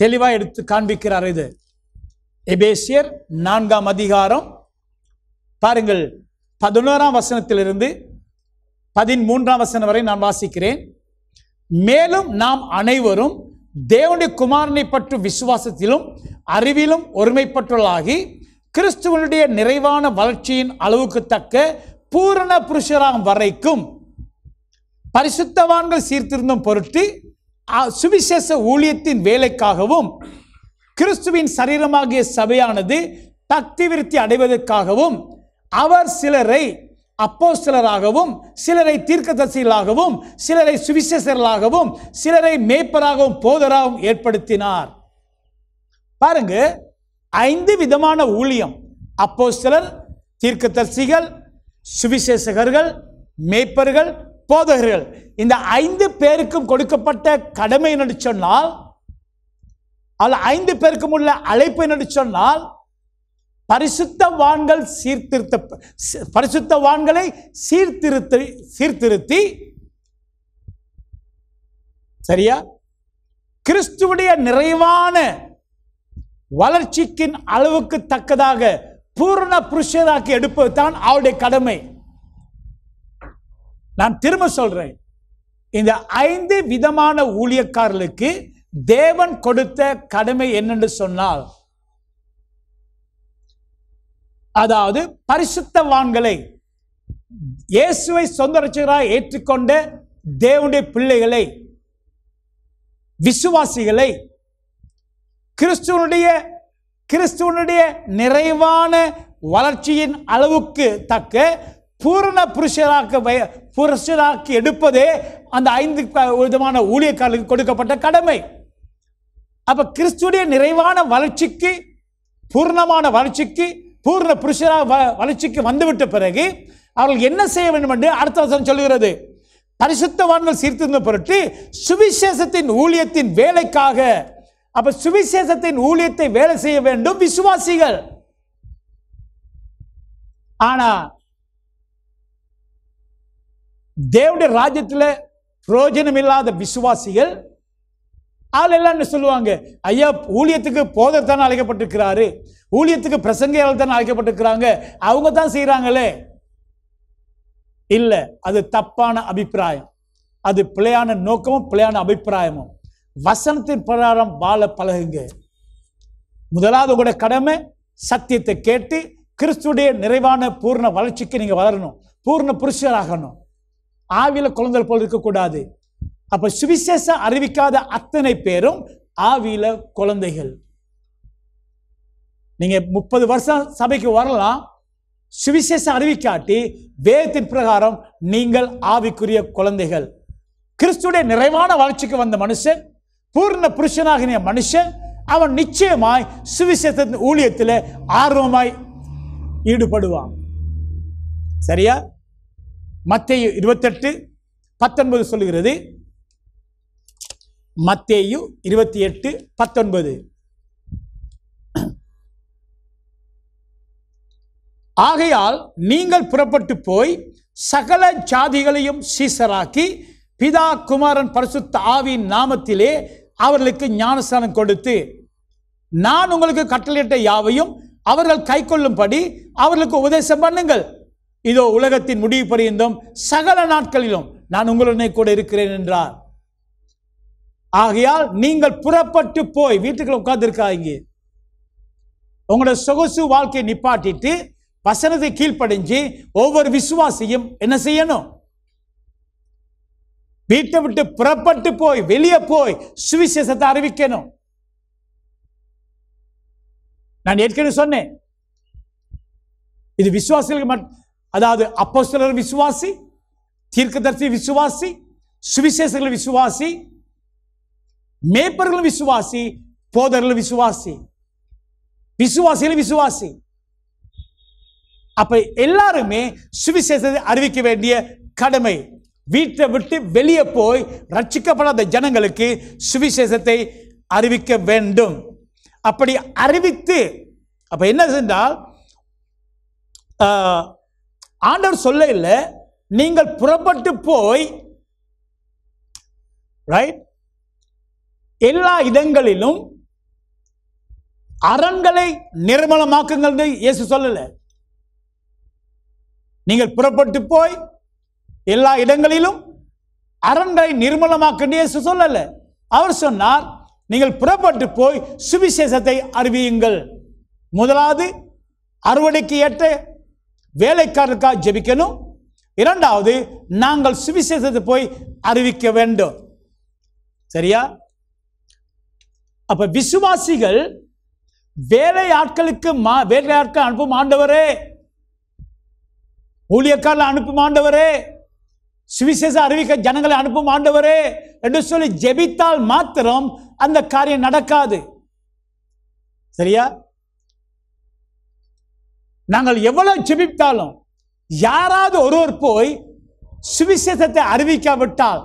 தெளிவாக எடுத்து காண்பிக்கிறார் இது எபேசியர் நான்காம் அதிகாரம் பாருங்கள் பதினோராம் வசனத்திலிருந்து பதிமூன்றாம் வசனம் வரை நான் வாசிக்கிறேன் மேலும் நாம் அனைவரும் தேவனுடைய குமாரனை பற்றும் விசுவாசத்திலும் அறிவிலும் ஒருமைப்பட்டுள்ளாகி கிறிஸ்துவனுடைய நிறைவான வளர்ச்சியின் அளவுக்கு தக்க பூரண புருஷராம் வரைக்கும் பரிசுத்தவான்கள் சீர்திருந்தும் பொருட்டு சுவிசேஷ ஊழியத்தின் வேலைக்காகவும் கிறிஸ்துவின் சரீரமாகிய சபையானது தக்தி விருத்தி அடைவதற்காகவும் அவர் சிலரை அப்போ சிலராகவும் சிலரை தீர்க்கதர்சிகளாகவும் சிலரை சுவிசேஷர்களாகவும் சிலரை மேய்ப்பராகவும் போதராகவும் ஏற்படுத்தினார் பாருங்க ஐந்து விதமான ஊழியம் அப்போ சிலர் தீர்க்கதரிசிகள் சுவிசேஷகர்கள் மேய்ப்பர்கள் போதகர்கள் இந்த ஐந்து பேருக்கும் கொடுக்கப்பட்ட கடமை என்று சொன்னால் ஐந்து பேருக்கும் உள்ள அழைப்பு என்று சொன்னால் பரிசுத்த வான்கள் சீர்திருத்த வான்களை சீர்திருத்த சீர்திருத்தி சரியா கிறிஸ்துவுடைய நிறைவான வளர்ச்சிக்கின் அளவுக்கு தக்கதாக பூர்ண புருஷராக்கி எடுப்பது தான் அவருடைய கடமை நான் திரும்ப சொல்றேன் இந்த ஐந்து விதமான ஊழியக்காரர்களுக்கு தேவன் கொடுத்த கடமை என்னென்று சொன்னால் அதாவது பரிசுத்தவான்களை இயேசுவை சொந்த ரசிகராக ஏற்றுக்கொண்ட தேவனுடைய பிள்ளைகளை விசுவாசிகளை கிறிஸ்துவனுடைய கிறிஸ்துவனுடைய நிறைவான வளர்ச்சியின் அளவுக்கு தக்க பூரண புருஷராக புருஷராக்கி எடுப்பதே அந்த ஐந்து விதமான ஊழியக்காரர்களுக்கு கொடுக்கப்பட்ட கடமை அப்போ கிறிஸ்துடைய நிறைவான வளர்ச்சிக்கு பூர்ணமான வளர்ச்சிக்கு பூர்ண புருஷராக வளர்ச்சிக்கு வந்துவிட்ட பிறகு அவர்கள் என்ன செய்ய வேண்டும் என்று அடுத்த வசனம் சொல்கிறது பரிசுத்தவான்கள் சீர்த்திருந்த பொருட்டு சுவிசேஷத்தின் ஊழியத்தின் வேலைக்காக அப்ப சுவிசேஷத்தின் ஊழியத்தை வேலை செய்ய வேண்டும் விசுவாசிகள் ஆனா தேவடைய ராஜ்யத்தில் பிரயோஜனம் இல்லாத விசுவாசிகள் ஆள் எல்லாம்னு சொல்லுவாங்க ஐயா ஊழியத்துக்கு தானே அழைக்கப்பட்டிருக்கிறாரு ஊழியத்துக்கு பிரசங்கையால் தானே அழைக்கப்பட்டிருக்கிறாங்க அவங்க தான் செய்கிறாங்களே இல்லை அது தப்பான அபிப்பிராயம் அது பிழையான நோக்கமும் பிழையான அபிப்பிராயமும் வசனத்தின் பிரகாரம் வாழ பழகுங்க முதலாவது கூட கடமை சத்தியத்தை கேட்டு கிறிஸ்துடைய நிறைவான பூர்ண வளர்ச்சிக்கு நீங்கள் வளரணும் பூர்ண புருஷராகணும் ஆவியில் குழந்தை போல் இருக்கக்கூடாது அப்போ சுவிசேஷம் அறிவிக்காத அத்தனை பேரும் ஆவியில குழந்தைகள் நீங்க முப்பது வருஷம் சபைக்கு வரலாம் சுவிசேஷம் அறிவிக்காட்டி வேதத்தின் பிரகாரம் நீங்கள் ஆவிக்குரிய குழந்தைகள் கிறிஸ்துடைய நிறைவான வளர்ச்சிக்கு வந்த மனுஷன் பூர்ண புருஷனாகின மனுஷன் அவன் நிச்சயமாய் சுவிசேஷத்தின் ஊழியத்தில் ஆர்வமாய் ஈடுபடுவான் சரியா மத்திய இருபத்தெட்டு பத்தொன்பது சொல்லுகிறது மத்தேயு இருபத்தி எட்டு பத்தொன்பது ஆகையால் நீங்கள் புறப்பட்டு போய் சகல ஜாதிகளையும் சீசராக்கி பிதா குமாரன் பரிசுத்த ஆவியின் நாமத்திலே அவர்களுக்கு ஞானஸ்தானம் கொடுத்து நான் உங்களுக்கு கட்டளையிட்ட யாவையும் அவர்கள் கை கொள்ளும்படி அவர்களுக்கு உபதேசம் பண்ணுங்கள் இதோ உலகத்தின் முடிவு பரியந்தும் சகல நாட்களிலும் நான் உங்களுடனே கூட இருக்கிறேன் என்றார் ஆகையால் நீங்கள் புறப்பட்டு போய் வீட்டுக்குள்ள உட்கார்ந்துருக்காங்க உங்களோட சொகுசு வாழ்க்கையை நிப்பாட்டிட்டு வசனத்தை கீழ்ப்படைஞ்சு ஒவ்வொரு விசுவாசியும் என்ன செய்யணும் வீட்டை விட்டு புறப்பட்டு போய் வெளியே போய் சுவிசேஷத்தை அறிவிக்கணும் நான் ஏற்கனவே சொன்னேன் இது விசுவாசிகளுக்கு அதாவது அப்போ சிலர் விசுவாசி தீர்க்கதர்சி விசுவாசி சுவிசேஷர்கள் விசுவாசி மேய்ப்பர்களும் விசுவாசி போதர்களும் விசுவாசி விசுவாசியில விசுவாசி அப்ப எல்லாருமே சுவிசேஷத்தை அறிவிக்க வேண்டிய கடமை வீட்டை விட்டு வெளியே போய் ரட்சிக்கப்படாத ஜனங்களுக்கு சுவிசேஷத்தை அறிவிக்க வேண்டும் அப்படி அறிவித்து அப்ப என்ன சென்றால் ஆண்டவர் சொல்ல இல்லை நீங்கள் புறப்பட்டு போய் ரைட் எல்லா இடங்களிலும் அரண்களை நிர்மலமாக்குங்கள் இயேசு சொல்லல நீங்கள் புறப்பட்டு போய் எல்லா இடங்களிலும் அரண்களை நிர்மலமாக்குன்னு இயேசு சொல்லல அவர் சொன்னார் நீங்கள் புறப்பட்டு போய் சுவிசேஷத்தை அறிவியுங்கள் முதலாவது அறுவடைக்கு ஏற்ற வேலைக்காரருக்காக ஜபிக்கணும் இரண்டாவது நாங்கள் சுவிசேஷத்தை போய் அறிவிக்க வேண்டும் சரியா அப்போ விசுவாசிகள் வேலை ஆட்களுக்கு மா வேலை ஆட்கள் அனுப்பும் ஆண்டவரே ஊழியக்காரில் அனுப்பும் ஆண்டவரே சுவிசேஷ அறிவிக்க ஜனங்களை அனுப்பும் ஆண்டவரே என்று சொல்லி ஜெபித்தால் மாத்திரம் அந்த காரியம் நடக்காது சரியா நாங்கள் எவ்வளவு ஜெபித்தாலும் யாராவது ஒருவர் போய் சுவிசேஷத்தை அறிவிக்காவிட்டால்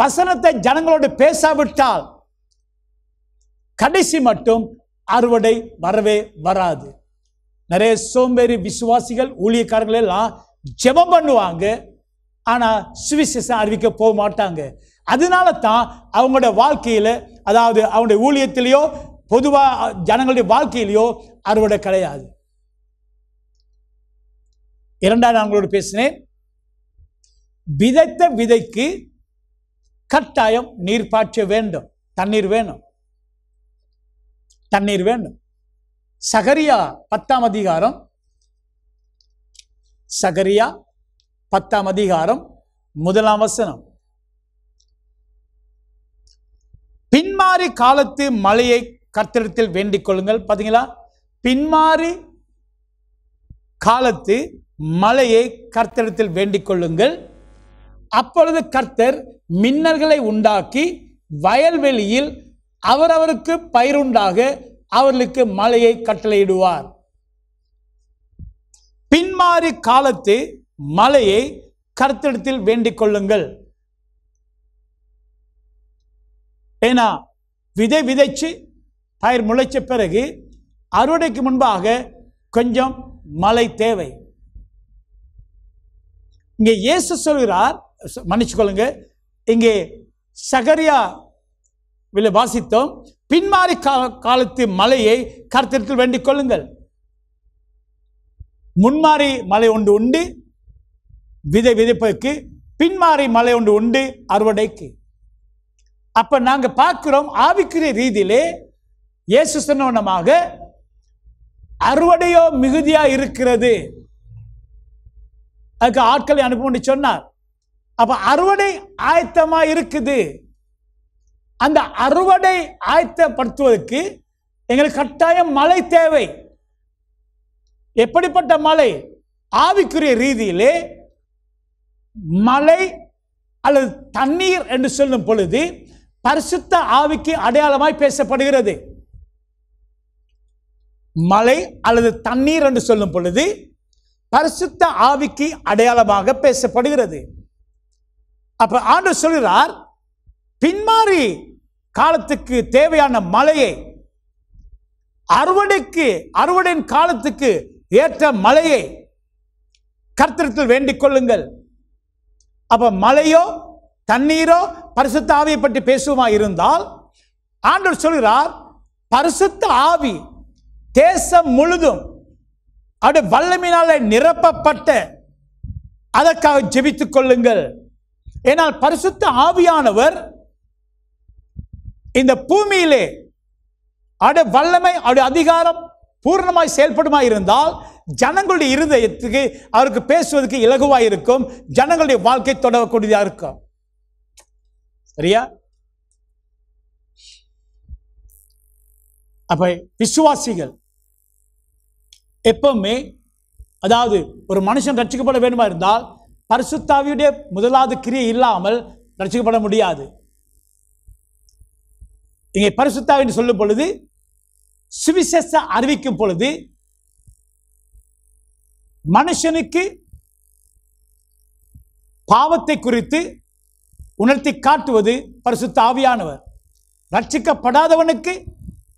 வசனத்தை ஜனங்களோடு பேசாவிட்டால் கடைசி மட்டும் அறுவடை வரவே வராது நிறைய சோம்பேறி விசுவாசிகள் ஊழியக்காரர்கள் எல்லாம் ஜெபம் பண்ணுவாங்க ஆனால் சுவிசேஷம் அறிவிக்க போக மாட்டாங்க அதனால தான் அவங்களோட வாழ்க்கையில் அதாவது அவங்களுடைய ஊழியத்திலேயோ பொதுவாக ஜனங்களுடைய வாழ்க்கையிலையோ அறுவடை கிடையாது இரண்டாவது நான் உங்களோட பேசினேன் விதைத்த விதைக்கு கட்டாயம் நீர் பாய்ச்ச வேண்டும் தண்ணீர் வேணும் தண்ணீர் வேண்டும் சகரியா பத்தாம் அதிகாரம் சகரியா பத்தாம் அதிகாரம் முதலாம் வசனம் பின்மாறி காலத்து மழையை கர்த்தடத்தில் வேண்டிக் கொள்ளுங்கள் பார்த்தீங்களா பின்மாறி காலத்து மழையை கர்த்தடத்தில் வேண்டிக் கொள்ளுங்கள் அப்பொழுது கர்த்தர் மின்னல்களை உண்டாக்கி வயல்வெளியில் அவரவருக்கு பயிருண்டாக அவர்களுக்கு மழையை கட்டளையிடுவார் பின்மாறி காலத்து மலையை கருத்தெடுத்தில் வேண்டிக் கொள்ளுங்கள் ஏன்னா விதை விதைச்சு பயிர் முளைச்ச பிறகு அறுவடைக்கு முன்பாக கொஞ்சம் மழை தேவை இங்கே இயேசு சொல்கிறார் மன்னிச்சு கொள்ளுங்க இங்கே சகரியா வாசித்தோம் பின்மாறி காலத்து மலையை கருத்திற்குள் வேண்டிக் கொள்ளுங்கள் முன்மாறி மலை ஒன்று உண்டு விதை விதைப்பதற்கு பின்மாறி மலை ஒன்று உண்டு அறுவடைக்கு அப்போ நாங்கள் பார்க்கிறோம் ஆவிக்குரிய ரீதியிலே இயேசு சொன்னவனமாக அறுவடையோ மிகுதியா இருக்கிறது அதுக்கு ஆட்களை அனுப்பும்னு சொன்னார் அப்ப அறுவடை ஆயத்தமா இருக்குது அந்த அறுவடை ஆயத்தப்படுத்துவதற்கு எங்களுக்கு கட்டாயம் மழை தேவை எப்படிப்பட்ட மழை ஆவிக்குரிய ரீதியிலே மழை அல்லது தண்ணீர் என்று சொல்லும் பொழுது பரிசுத்த ஆவிக்கு அடையாளமாய் பேசப்படுகிறது மழை அல்லது தண்ணீர் என்று சொல்லும் பொழுது பரிசுத்த ஆவிக்கு அடையாளமாக பேசப்படுகிறது அப்ப ஆண்டு சொல்கிறார் பின்மாறி காலத்துக்கு தேவையான மழையை அறுவடைக்கு அறுவடையின் காலத்துக்கு ஏற்ற மழையை கர்த்தத்தில் வேண்டிக் கொள்ளுங்கள் அப்போ மழையோ தண்ணீரோ பரிசுத்த ஆவியை பற்றி பேசுவமா இருந்தால் ஆண்டவர் சொல்கிறார் பரிசுத்த ஆவி தேசம் முழுதும் அப்படி வல்லமினால நிரப்பப்பட்ட அதற்காக ஜெபித்துக் கொள்ளுங்கள் ஏனால் பரிசுத்த ஆவியானவர் இந்த பூமியிலே அட வல்லமை அவருடைய அதிகாரம் பூர்ணமாய் செயல்படுமா இருந்தால் ஜனங்களுடைய இருதயத்துக்கு அவருக்கு பேசுவதற்கு இலகுவாக இருக்கும் ஜனங்களுடைய வாழ்க்கை தொடரக்கூடியதாக இருக்கும் சரியா அப்ப விசுவாசிகள் எப்பவுமே அதாவது ஒரு மனுஷன் ரட்சிக்கப்பட வேண்டுமா இருந்தால் பரிசுத்தாவியுடைய முதலாவது கிரியை இல்லாமல் ரட்சிக்கப்பட முடியாது இங்கே பரிசுத்தா என்று சொல்லும் பொழுது சுவிசேஷ அறிவிக்கும் பொழுது மனுஷனுக்கு பாவத்தை குறித்து உணர்த்தி காட்டுவது பரிசுத்த ஆவியானவர் ரட்சிக்கப்படாதவனுக்கு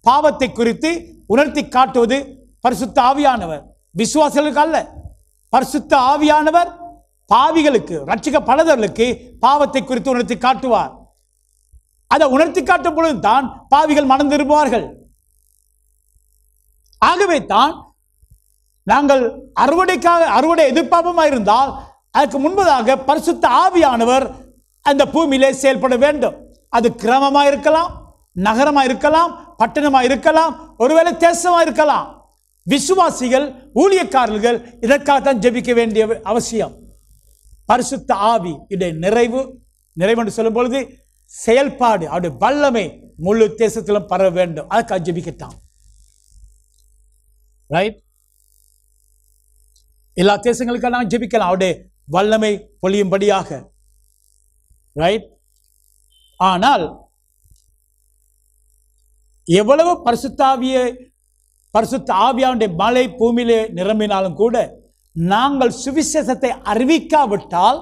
பாவத்தை குறித்து உணர்த்தி காட்டுவது பரிசுத்த ஆவியானவர் விசுவாசிகளுக்கு அல்ல பரிசுத்த ஆவியானவர் பாவிகளுக்கு ரட்சிக்கப்படாதவர்களுக்கு பாவத்தை குறித்து உணர்த்தி காட்டுவார் அதை உணர்த்தி காட்டும் பொழுது தான் பாவிகள் மணந்திருப்பார்கள் ஆகவே தான் நாங்கள் அறுவடைக்காக அறுவடை எதிர்பார்ப்பமாக இருந்தால் அதற்கு முன்பதாக பரிசுத்த ஆவியானவர் அந்த பூமியிலே செயல்பட வேண்டும் அது கிராமமாக இருக்கலாம் நகரமாக இருக்கலாம் பட்டணமாக இருக்கலாம் ஒருவேளை தேசமாக இருக்கலாம் விசுவாசிகள் ஊழியக்காரர்கள் இதற்காகத்தான் ஜெபிக்க வேண்டிய அவசியம் பரிசுத்த ஆவி இடைய நிறைவு நிறைவு என்று சொல்லும் பொழுது செயல்பாடு அவருடைய வல்லமை முழு தேசத்திலும் பரவ வேண்டும் அதுக்கு அஜபிக்கட்டான் ரைட் எல்லா தேசங்களுக்கும் நான் ஜெபிக்கலாம் அவருடைய வல்லமை பொழியும்படியாக ரைட் ஆனால் எவ்வளவு பரிசுத்தாவிய பரிசுத்த ஆவியாவுடைய மலை பூமியிலே நிரம்பினாலும் கூட நாங்கள் சுவிசேஷத்தை அறிவிக்காவிட்டால்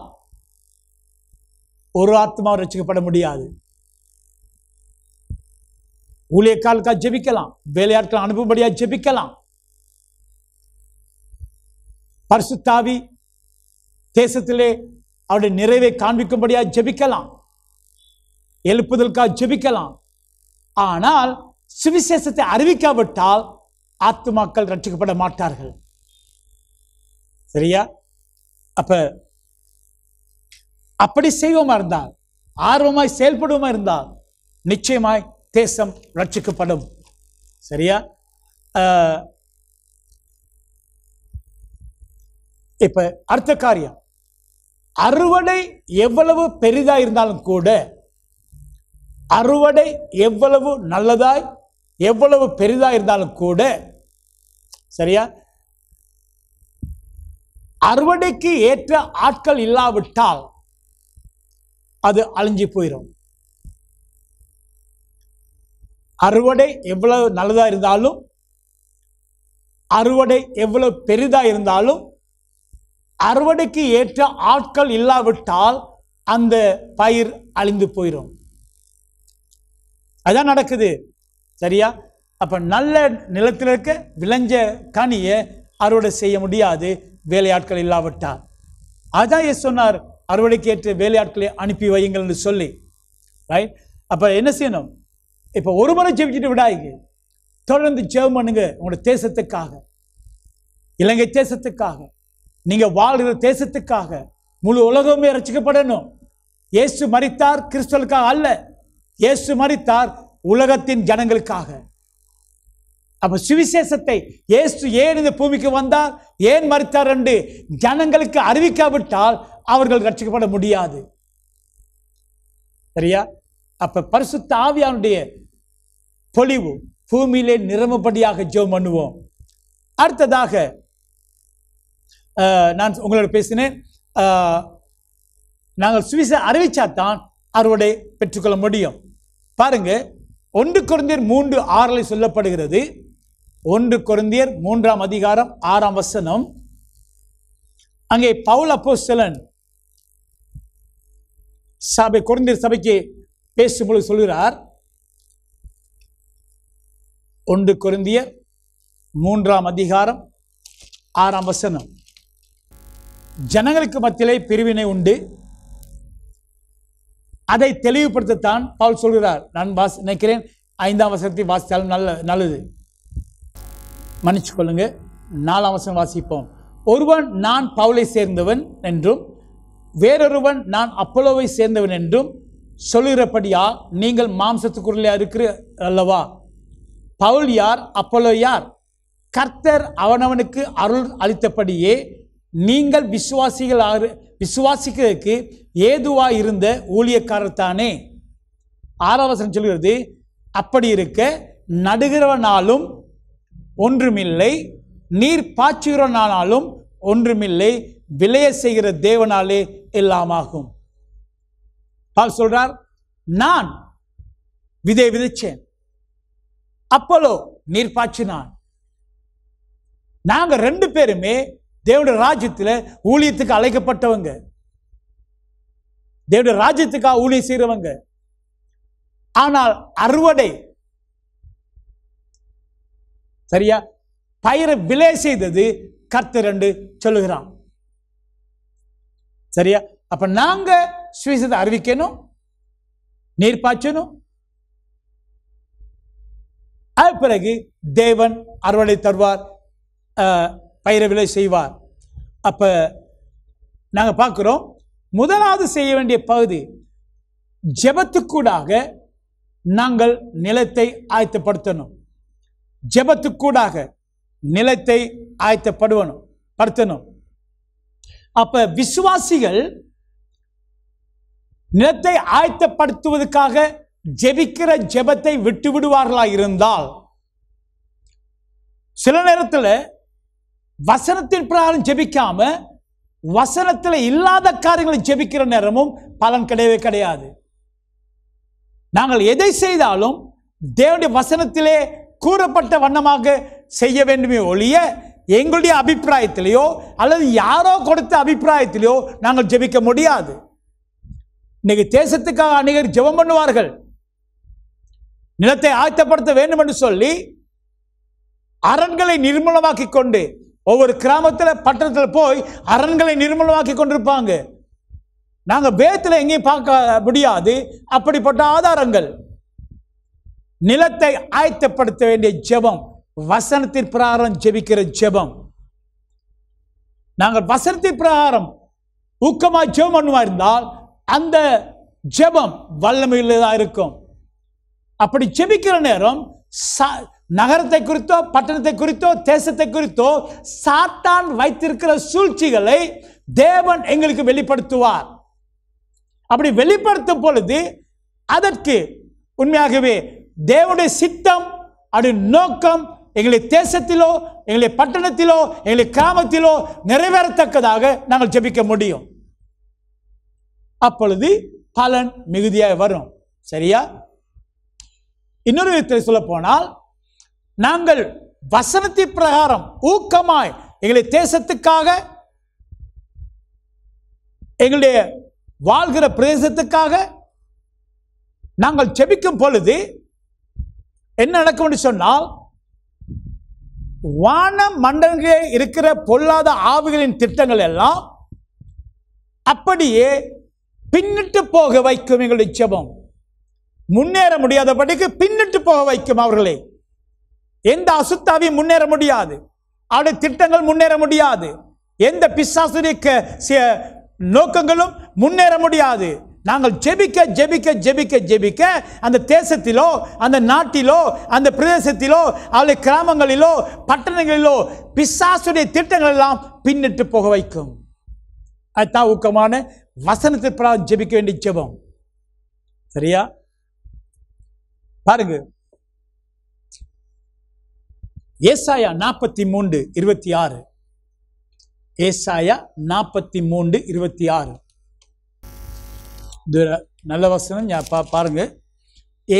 ஒரு ஆத்மா ரசிக்கப்பட முடியாது காலுக்கா ஜெபிக்கலாம் வேலையாட்கள் அனுப்பும்படியாக ஜெபிக்கலாம் பரிசுத்தாவி தேசத்திலே அவருடைய நிறைவை காண்பிக்கும்படியாக ஜெபிக்கலாம் எழுப்புதலுக்காக ஜெபிக்கலாம் ஆனால் சுவிசேஷத்தை அறிவிக்காவிட்டால் ஆத்துமாக்கள் ரட்சிக்கப்பட மாட்டார்கள் சரியா அப்போ அப்படி செய்வோமா இருந்தால் ஆர்வமாய் செயல்படுவோமா இருந்தால் நிச்சயமாய் தேசம் ரட்சிக்கப்படும் சரியா இப்ப அடுத்த காரியம் அறுவடை எவ்வளவு பெரிதா இருந்தாலும் கூட அறுவடை எவ்வளவு நல்லதாய் எவ்வளவு பெரிதா இருந்தாலும் கூட சரியா அறுவடைக்கு ஏற்ற ஆட்கள் இல்லாவிட்டால் அது அழிஞ்சு போயிடும் அறுவடை எவ்வளவு நல்லதாக இருந்தாலும் அறுவடை எவ்வளவு பெரிதாக இருந்தாலும் அறுவடைக்கு ஏற்ற ஆட்கள் இல்லாவிட்டால் அந்த பயிர் அழிந்து போயிடும் அதான் நடக்குது சரியா அப்போ நல்ல நிலத்தில் இருக்க விளைஞ்ச கனியை அறுவடை செய்ய முடியாது வேலையாட்கள் இல்லாவிட்டால் அதான் சொன்னார் அறுவடைக்கேற்ற வேலையாட்களை அனுப்பி வையுங்கள் என்று சொல்லி ரைட் அப்போ என்ன செய்யணும் இப்போ ஒரு முறை ஜெபிச்சுட்டு விடாய்க்கு தொடர்ந்து ஜெபம் பண்ணுங்க உங்களோட தேசத்துக்காக இலங்கை தேசத்துக்காக நீங்கள் வாழ்கிற தேசத்துக்காக முழு உலகமே ரசிக்கப்படணும் இயேசு மறித்தார் கிறிஸ்தவர்களுக்காக அல்ல இயேசு மறித்தார் உலகத்தின் ஜனங்களுக்காக அப்ப சுவிசேஷத்தை இயேசு ஏன் இந்த பூமிக்கு வந்தார் ஏன் மறித்தார் என்று ஜனங்களுக்கு அறிவிக்காவிட்டால் அவர்கள் ரட்சிக்கப்பட முடியாது சரியா அப்ப பரிசுத்த ஆவியானுடைய பொலிவு பூமியிலே நிரம்படியாக ஜெபம் பண்ணுவோம் அடுத்ததாக நான் உங்களோட பேசினேன் நாங்கள் சுவிசை தான் அறுவடை பெற்றுக்கொள்ள முடியும் பாருங்க ஒன்று குறைந்தர் மூன்று ஆறில் சொல்லப்படுகிறது ஒன்று குறைந்தர் மூன்றாம் அதிகாரம் ஆறாம் வசனம் அங்கே பவுல் அப்போ சிலன் சபை குறைந்த சபைக்கு பேசும்பொழுது சொல்கிறார் ஒன்று குருந்தியர் மூன்றாம் அதிகாரம் ஆறாம் வசனம் ஜனங்களுக்கு மத்தியிலே பிரிவினை உண்டு அதை தெளிவுபடுத்தத்தான் பால் சொல்கிறார் நான் வாச நினைக்கிறேன் ஐந்தாம் வசனத்தை வாசித்தாலும் நல்ல நல்லது மன்னிச்சு கொள்ளுங்க நாலாம் வசனம் வாசிப்போம் ஒருவன் நான் பவுலை சேர்ந்தவன் என்றும் வேறொருவன் நான் அப்பளோவை சேர்ந்தவன் என்றும் சொல்லுகிறபடியா நீங்கள் மாம்சத்துக்குள்ளே இருக்கிற அல்லவா பவுல் யார் அப்பளோ யார் கர்த்தர் அவனவனுக்கு அருள் அளித்தபடியே நீங்கள் விசுவாசிகள் ஆறு விசுவாசிக்கிறதுக்கு ஏதுவாக இருந்த ஊழியக்காரர்தானே ஆறாவசனம் சொல்கிறது அப்படி இருக்க நடுகிறவனாலும் ஒன்றுமில்லை நீர் பாய்ச்சுகிறவனானாலும் ஒன்றுமில்லை விளைய செய்கிற தேவனாலே எல்லாமாகும் பால் சொல்றார் நான் விதை விதைச்சேன் அப்பலோ நீர் பாய்ச்சினான் நாங்க ரெண்டு பேருமே தேவனுடைய ராஜ்யத்தில் ஊழியத்துக்கு அழைக்கப்பட்டவங்க தேவனுடைய ராஜ்யத்துக்காக ஊழியம் செய்கிறவங்க ஆனால் அறுவடை சரியா பயிரை விலை செய்தது கர்த்தர் என்று சொல்லுகிறான் சரியா அப்ப நாங்க சுவிசத்தை அறிவிக்கணும் நீர் பாய்ச்சணும் அது பிறகு தேவன் அறுவடை தருவார் விலை செய்வார் அப்ப நாங்க பார்க்கிறோம் முதலாவது செய்ய வேண்டிய பகுதி ஜபத்துக்கூடாக நாங்கள் நிலத்தை ஆயத்தப்படுத்தணும் ஜபத்துக்கூடாக நிலத்தை ஆயத்தப்படுவணும் படுத்தணும் அப்ப விசுவாசிகள் நிலத்தை ஆயத்தப்படுத்துவதற்காக ஜெபிக்கிற ஜெபத்தை விட்டு விடுவார்களா இருந்தால் சில நேரத்தில் வசனத்தின் பிரகாரம் ஜெபிக்காம வசனத்தில் இல்லாத காரியங்களை ஜெபிக்கிற நேரமும் பலன் கிடையவே கிடையாது நாங்கள் எதை செய்தாலும் தேவனுடைய வசனத்திலே கூறப்பட்ட வண்ணமாக செய்ய வேண்டுமே ஒழிய எங்களுடைய அபிப்பிராயத்திலேயோ அல்லது யாரோ கொடுத்த அபிப்பிராயத்திலேயோ நாங்கள் ஜெபிக்க முடியாது இன்னைக்கு தேசத்துக்காக அநேகர் ஜெபம் பண்ணுவார்கள் நிலத்தை ஆயத்தப்படுத்த வேண்டும் என்று சொல்லி அரண்களை நிர்மூலமாக்கி கொண்டு ஒவ்வொரு கிராமத்தில் பட்டணத்தில் போய் அரண்களை நிர்மூலமாக்கி கொண்டிருப்பாங்க நாங்கள் வேத்தில் எங்கேயும் பார்க்க முடியாது அப்படிப்பட்ட ஆதாரங்கள் நிலத்தை ஆயத்தப்படுத்த வேண்டிய ஜெபம் வசனத்தின் பிரகாரம் ஜெபிக்கிற ஜெபம் நாங்கள் வசனத்தின் பிரகாரம் ஊக்கமாக ஜெபம் பண்ணுவா இருந்தால் அந்த ஜெபம் வல்லமையுள்ளதாக இருக்கும் அப்படி ஜெபிக்கிற நேரம் நகரத்தை குறித்தோ பட்டணத்தை குறித்தோ தேசத்தை குறித்தோ சாத்தான் வைத்திருக்கிற சூழ்ச்சிகளை தேவன் எங்களுக்கு வெளிப்படுத்துவார் அப்படி வெளிப்படுத்தும் பொழுது அதற்கு உண்மையாகவே தேவனுடைய சித்தம் அப்படி நோக்கம் எங்களை தேசத்திலோ எங்களை பட்டணத்திலோ எங்களை கிராமத்திலோ நிறைவேறத்தக்கதாக நாங்கள் ஜெபிக்க முடியும் அப்பொழுது பலன் மிகுதியாக வரும் சரியா இன்னொரு விதத்தில் சொல்ல போனால் நாங்கள் வசனத்தை பிரகாரம் ஊக்கமாய் எங்களை தேசத்துக்காக எங்களுடைய வாழ்கிற பிரதேசத்துக்காக நாங்கள் செபிக்கும் பொழுது என்ன நடக்கும் சொன்னால் வான மண்டலங்களே இருக்கிற பொல்லாத ஆவிகளின் திட்டங்கள் எல்லாம் அப்படியே பின்னிட்டு போக வைக்கும் எங்களுடைய ஜெபம் முன்னேற முடியாதபடிக்கு பின்னிட்டு போக வைக்கும் அவர்களே எந்த அசுத்தாவையும் முன்னேற முடியாது அவருடைய திட்டங்கள் முன்னேற முடியாது எந்த பிசாசுரிய நோக்கங்களும் முன்னேற முடியாது நாங்கள் ஜெபிக்க ஜெபிக்க ஜெபிக்க ஜெபிக்க அந்த தேசத்திலோ அந்த நாட்டிலோ அந்த பிரதேசத்திலோ அவளை கிராமங்களிலோ பட்டணங்களிலோ பிசாசுடைய திட்டங்கள் எல்லாம் பின்னிட்டு போக வைக்கும் அதுதான் ஊக்கமான வசனத்திற்கு ஜெபிக்க வேண்டிய ஜெபம் சரியா பாருங்க ஏசாயா நாற்பத்தி மூன்று இருபத்தி ஆறு ஏசாயா நாற்பத்தி மூன்று இருபத்தி ஆறு நல்ல வசனம் பா பாருங்கள்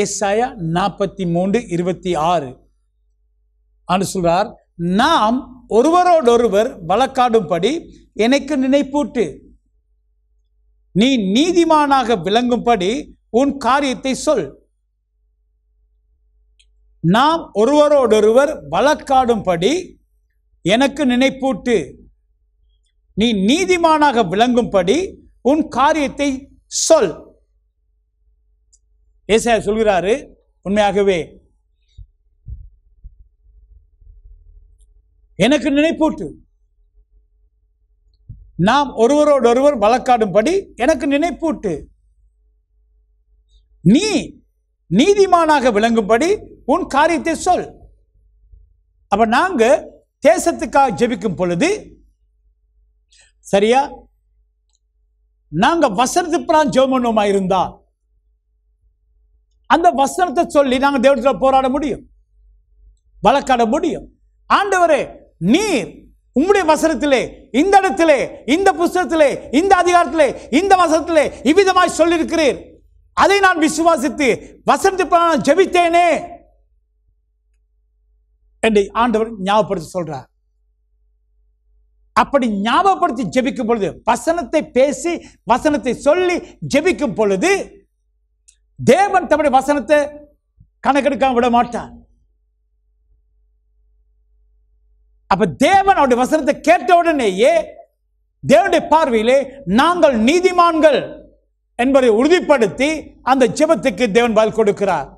ஏசாயா நாற்பத்தி மூன்று இருபத்தி ஆறு ஆண்டு சொல்றார் நாம் ஒருவரோடொருவர் வழக்காடும்படி எனக்கு நினைப்பூட்டு நீ நீதிமானாக விளங்கும்படி உன் காரியத்தை சொல் நாம் ஒருவரோடொருவர் வழக்காடும்படி எனக்கு நினைப்பூட்டு நீ நீதிமானாக விளங்கும்படி உன் காரியத்தை சொல் ஏசாயா சொல்கிறாரு உண்மையாகவே எனக்கு நினைப்பூட்டு நாம் ஒருவரோடு ஒருவர் வழக்காடும்படி எனக்கு நினைப்பூட்டு நீ நீதிமானாக விளங்கும்படி உன் காரியத்தை சொல் அப்ப நாங்க தேசத்துக்காக ஜெபிக்கும் பொழுது சரியா நாங்க வசனத்துக்கு ஜெபம் பண்ணுவோமா இருந்தா அந்த வசனத்தை சொல்லி நாங்க தேவத்தில் போராட முடியும் வழக்காட முடியும் ஆண்டவரே நீர் உம்முடைய வசனத்திலே இந்த இடத்திலே இந்த புஸ்தகத்திலே இந்த அதிகாரத்திலே இந்த வசனத்திலே இவ்விதமாய் சொல்லியிருக்கிறீர் அதை நான் விசுவாசித்து வசந்தி நான் ஜபித்தேனே என்று ஆண்டவர் ஞாபகப்படுத்தி சொல்றார் அப்படி ஞாபகப்படுத்தி ஜெபிக்கும் பொழுது வசனத்தை பேசி வசனத்தை சொல்லி ஜெபிக்கும் பொழுது தேவன் தம்முடைய வசனத்தை கணக்கெடுக்காம விட மாட்டான் அப்ப தேவன் அவருடைய வசனத்தை கேட்ட உடனேயே தேவனுடைய பார்வையிலே நாங்கள் நீதிமான்கள் என்பதை உறுதிப்படுத்தி அந்த ஜெபத்துக்கு தேவன் பதில் கொடுக்கிறார்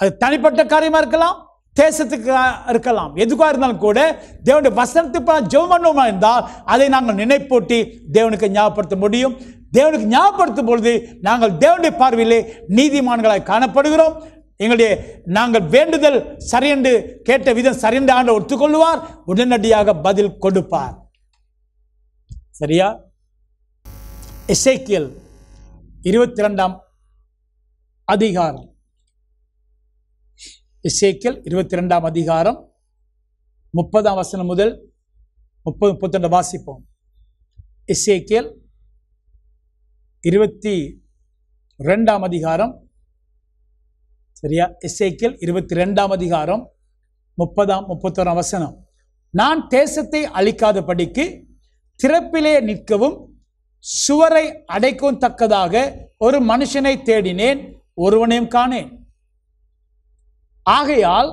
அது தனிப்பட்ட காரியமா இருக்கலாம் தேசத்துக்கு இருக்கலாம் எதுக்காக இருந்தாலும் கூட தேவனுடைய வசனத்துக்கு ஜெபம் பண்ணோமா இருந்தால் அதை நாங்கள் நினைப்பூட்டி தேவனுக்கு ஞாபகப்படுத்த முடியும் தேவனுக்கு ஞாபகப்படுத்தும் பொழுது நாங்கள் தேவனுடைய பார்வையிலே நீதிமான்களாக காணப்படுகிறோம் எங்களுடைய நாங்கள் வேண்டுதல் சரியண்டு கேட்ட விதம் சரியண்டு ஆண்டு ஒத்துக்கொள்வார் உடனடியாக பதில் கொடுப்பார் சரியா இசைக்கியல் இருபத்தி ரெண்டாம் அதிகாரம் இசைக்கல் இருபத்தி ரெண்டாம் அதிகாரம் முப்பதாம் வசனம் முதல் முப்பது முப்பத்தொன்று வாசிப்போம் இசைக்கேல் இருபத்தி ரெண்டாம் அதிகாரம் சரியா இசைக்கேல் இருபத்தி ரெண்டாம் அதிகாரம் முப்பதாம் முப்பத்தோராம் வசனம் நான் தேசத்தை அழிக்காதபடிக்கு திறப்பிலே நிற்கவும் சுவரை அடைக்கும் தக்கதாக ஒரு மனுஷனை தேடினேன் ஒருவனையும் காணேன் ஆகையால்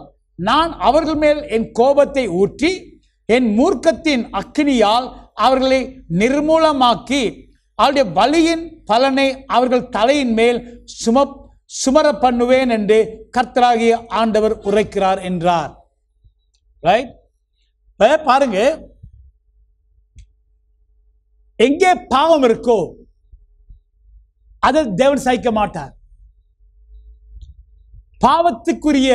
நான் அவர்கள் மேல் என் கோபத்தை ஊற்றி என் மூர்க்கத்தின் அக்னியால் அவர்களை நிர்மூலமாக்கி அவருடைய பலியின் பலனை அவர்கள் தலையின் மேல் சும சுமர பண்ணுவேன் என்று கர்த்தராகிய ஆண்டவர் உரைக்கிறார் என்றார் ரைட் பாருங்க எங்கே பாவம் இருக்கோ அதை தேவன் சாய்க்க மாட்டார் பாவத்துக்குரிய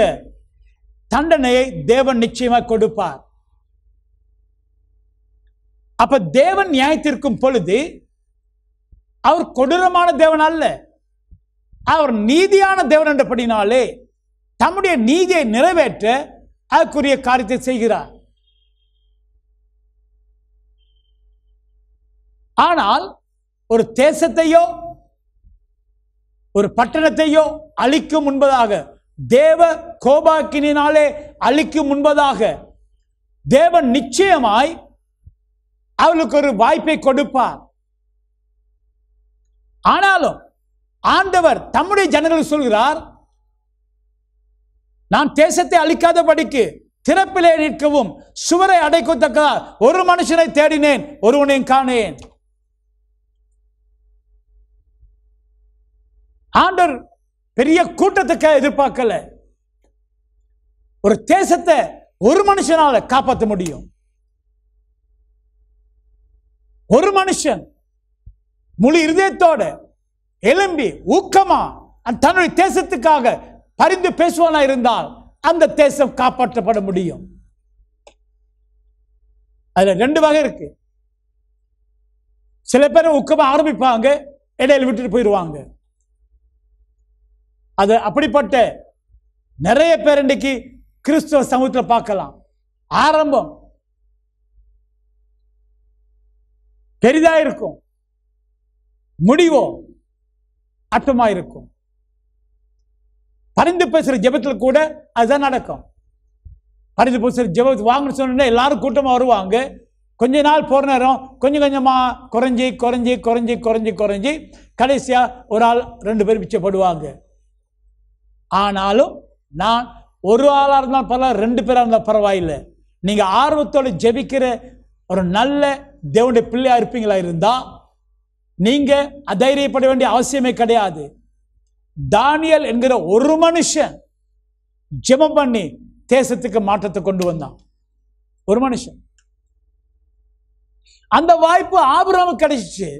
தண்டனையை தேவன் நிச்சயமாக கொடுப்பார் அப்ப தேவன் நியாயத்திற்கும் பொழுது அவர் கொடூரமான தேவன் அல்ல அவர் நீதியான தேவன் என்றபடினாலே தம்முடைய நீதியை நிறைவேற்ற அதுக்குரிய காரியத்தை செய்கிறார் ஆனால் ஒரு தேசத்தையோ ஒரு பட்டணத்தையோ அழிக்கும் முன்பதாக தேவ கோபாக்கினாலே அழிக்கும் முன்பதாக தேவன் நிச்சயமாய் அவளுக்கு ஒரு வாய்ப்பை கொடுப்பார் ஆனாலும் ஆண்டவர் தம்முடைய ஜனங்களுக்கு சொல்கிறார் நான் தேசத்தை அழிக்காத படிக்கு திறப்பிலே நிற்கவும் சுவரை அடைக்கத்தக்கதால் ஒரு மனுஷனை தேடினேன் ஒருவனையும் காணேன் ஆண்டர் பெரிய கூட்டத்துக்கு எதிர்பார்க்கல ஒரு தேசத்தை ஒரு மனுஷனால காப்பாற்ற முடியும் ஒரு மனுஷன் முழு இருதயத்தோட எலும்பி ஊக்கமா தன்னுடைய தேசத்துக்காக பரிந்து பேசுவானா இருந்தால் அந்த தேசம் காப்பாற்றப்பட முடியும் அதுல ரெண்டு வகை இருக்கு சில பேர் ஊக்கமா ஆரம்பிப்பாங்க இடையில விட்டுட்டு போயிடுவாங்க அது அப்படிப்பட்ட நிறைய பேர் இன்றைக்கு கிறிஸ்துவ சமூகத்தில் பார்க்கலாம் ஆரம்பம் பெரிதா இருக்கும் முடிவோ அட்டமா இருக்கும் பரிந்து பேசுற ஜெபத்தில் கூட அதுதான் நடக்கும் பரிந்து பேசுற ஜெபத்து வாங்கன்னு சொன்னா எல்லாரும் கூட்டமாக வருவாங்க கொஞ்ச நாள் போகிற நேரம் கொஞ்சம் கொஞ்சமாக குறைஞ்சி குறைஞ்சி குறைஞ்சி குறைஞ்சி குறைஞ்சி கடைசியாக ஒரு ஆள் ரெண்டு பேர் மிச்சப்படுவாங்க ஆனாலும் நான் ஒரு ஆளாக இருந்தால் பரவாயில்ல ரெண்டு பேராக இருந்தால் பரவாயில்லை நீங்கள் ஆர்வத்தோடு ஜெபிக்கிற ஒரு நல்ல தேவனுடைய பிள்ளையாக இருப்பீங்களா இருந்தால் நீங்கள் அதைரியப்பட வேண்டிய அவசியமே கிடையாது தானியல் என்கிற ஒரு மனுஷன் ஜெபம் பண்ணி தேசத்துக்கு மாற்றத்தை கொண்டு வந்தான் ஒரு மனுஷன் அந்த வாய்ப்பு ஆபுராமுக்கு கிடைச்சிச்சு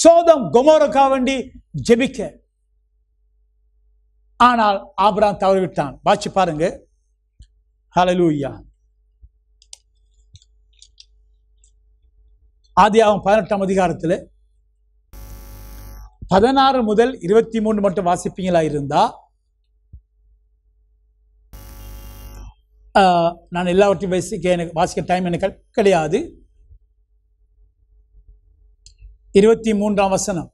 சோதம் கொமோரக்கா வேண்டி ஜெபிக்க ஆனால் ஆபிராம் தவறிவிட்டான் வாட்சி பாருங்க ஹலலூயா அவன் பதினெட்டாம் அதிகாரத்தில் பதினாறு முதல் இருபத்தி மூணு மட்டும் வாசிப்பீங்களா இருந்தா நான் எல்லாவற்றையும் வாசிக்க எனக்கு வாசிக்க டைம் எனக்கு கிடையாது இருபத்தி மூன்றாம் வசனம்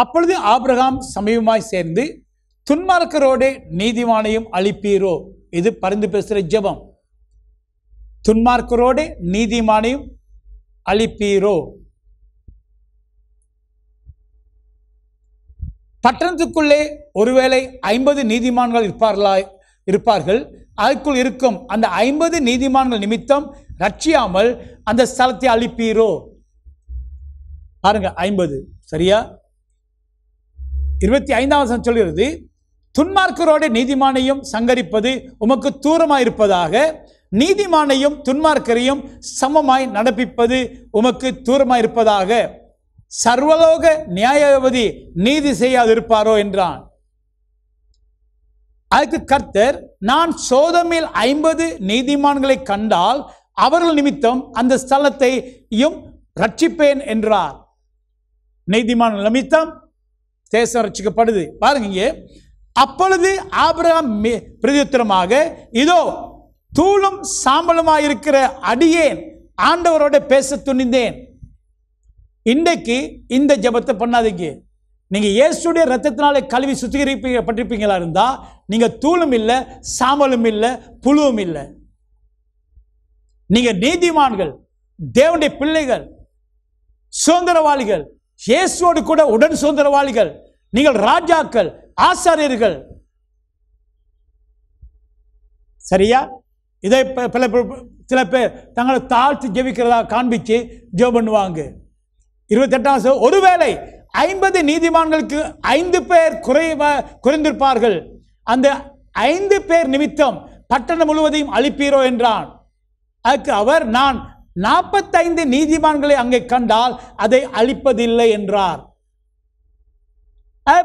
அப்பொழுது ஆபிரகாம் சமீபமாய் சேர்ந்து துன்மார்க்கரோடு நீதிமானையும் அழிப்பீரோ இது பரிந்து பேசுகிற ஜெபம் துன்மார்க்கரோடு நீதிமானையும் அழிப்பீரோ பட்டணத்துக்குள்ளே ஒருவேளை ஐம்பது நீதிமான்கள் இருப்பார்களா இருப்பார்கள் அதற்குள் இருக்கும் அந்த ஐம்பது நீதிமான்கள் நிமித்தம் ரட்சியாமல் அந்த ஸ்தலத்தை அழிப்பீரோ பாருங்க ஐம்பது சரியா இருபத்தி ஐந்தாம் வசனம் சொல்கிறது துன்மார்க்கரோட நீதிமானையும் சங்கரிப்பது உமக்கு தூரமாக இருப்பதாக நீதிமானையும் துன்மார்க்கரையும் சமமாய் நடப்பிப்பது உமக்கு தூரமாக இருப்பதாக சர்வலோக நியாயவதி நீதி செய்யாதிருப்பாரோ என்றான் அதுக்கு கர்த்தர் நான் சோதமில் ஐம்பது நீதிமான்களை கண்டால் அவர்கள் நிமித்தம் அந்த ஸ்தலத்தையும் ரட்சிப்பேன் என்றார் நீதிமான் நிமித்தம் தேசம் ரசிக்கப்படுது பாருங்க இங்கே அப்பொழுது ஆபிரகாம் பிரதித்திரமாக இதோ தூளும் சாம்பலுமாக இருக்கிற அடியேன் ஆண்டவரோட பேச துணிந்தேன் இன்றைக்கு இந்த ஜபத்தை பண்ணாதீங்க நீங்கள் இயேசுடைய ரத்தத்தினாலே கழுவி சுத்திகரிப்பீங்க பட்டிருப்பீங்களா இருந்தால் நீங்கள் தூளும் இல்லை சாம்பலும் இல்லை புழுவும் இல்லை நீங்கள் நீதிமான்கள் தேவனுடைய பிள்ளைகள் சுதந்திரவாளிகள் இயேசுவோடு கூட உடன் சுதந்திரவாளிகள் நீங்கள் ராஜாக்கள் ஆசாரியர்கள் சரியா இதை பல சில பேர் தங்களை தாழ்த்து ஜெபிக்கிறதா காண்பிச்சு ஜோ பண்ணுவாங்க இருபத்தெட்டாம் ஒருவேளை ஐம்பது நீதிமான்களுக்கு ஐந்து பேர் குறைவ குறைந்திருப்பார்கள் அந்த ஐந்து பேர் நிமித்தம் பட்டணம் முழுவதையும் அழிப்பீரோ என்றான் அதுக்கு அவர் நான் நாற்பத்தைந்து நீதிமான்களை அங்கே கண்டால் அதை அழிப்பதில்லை என்றார்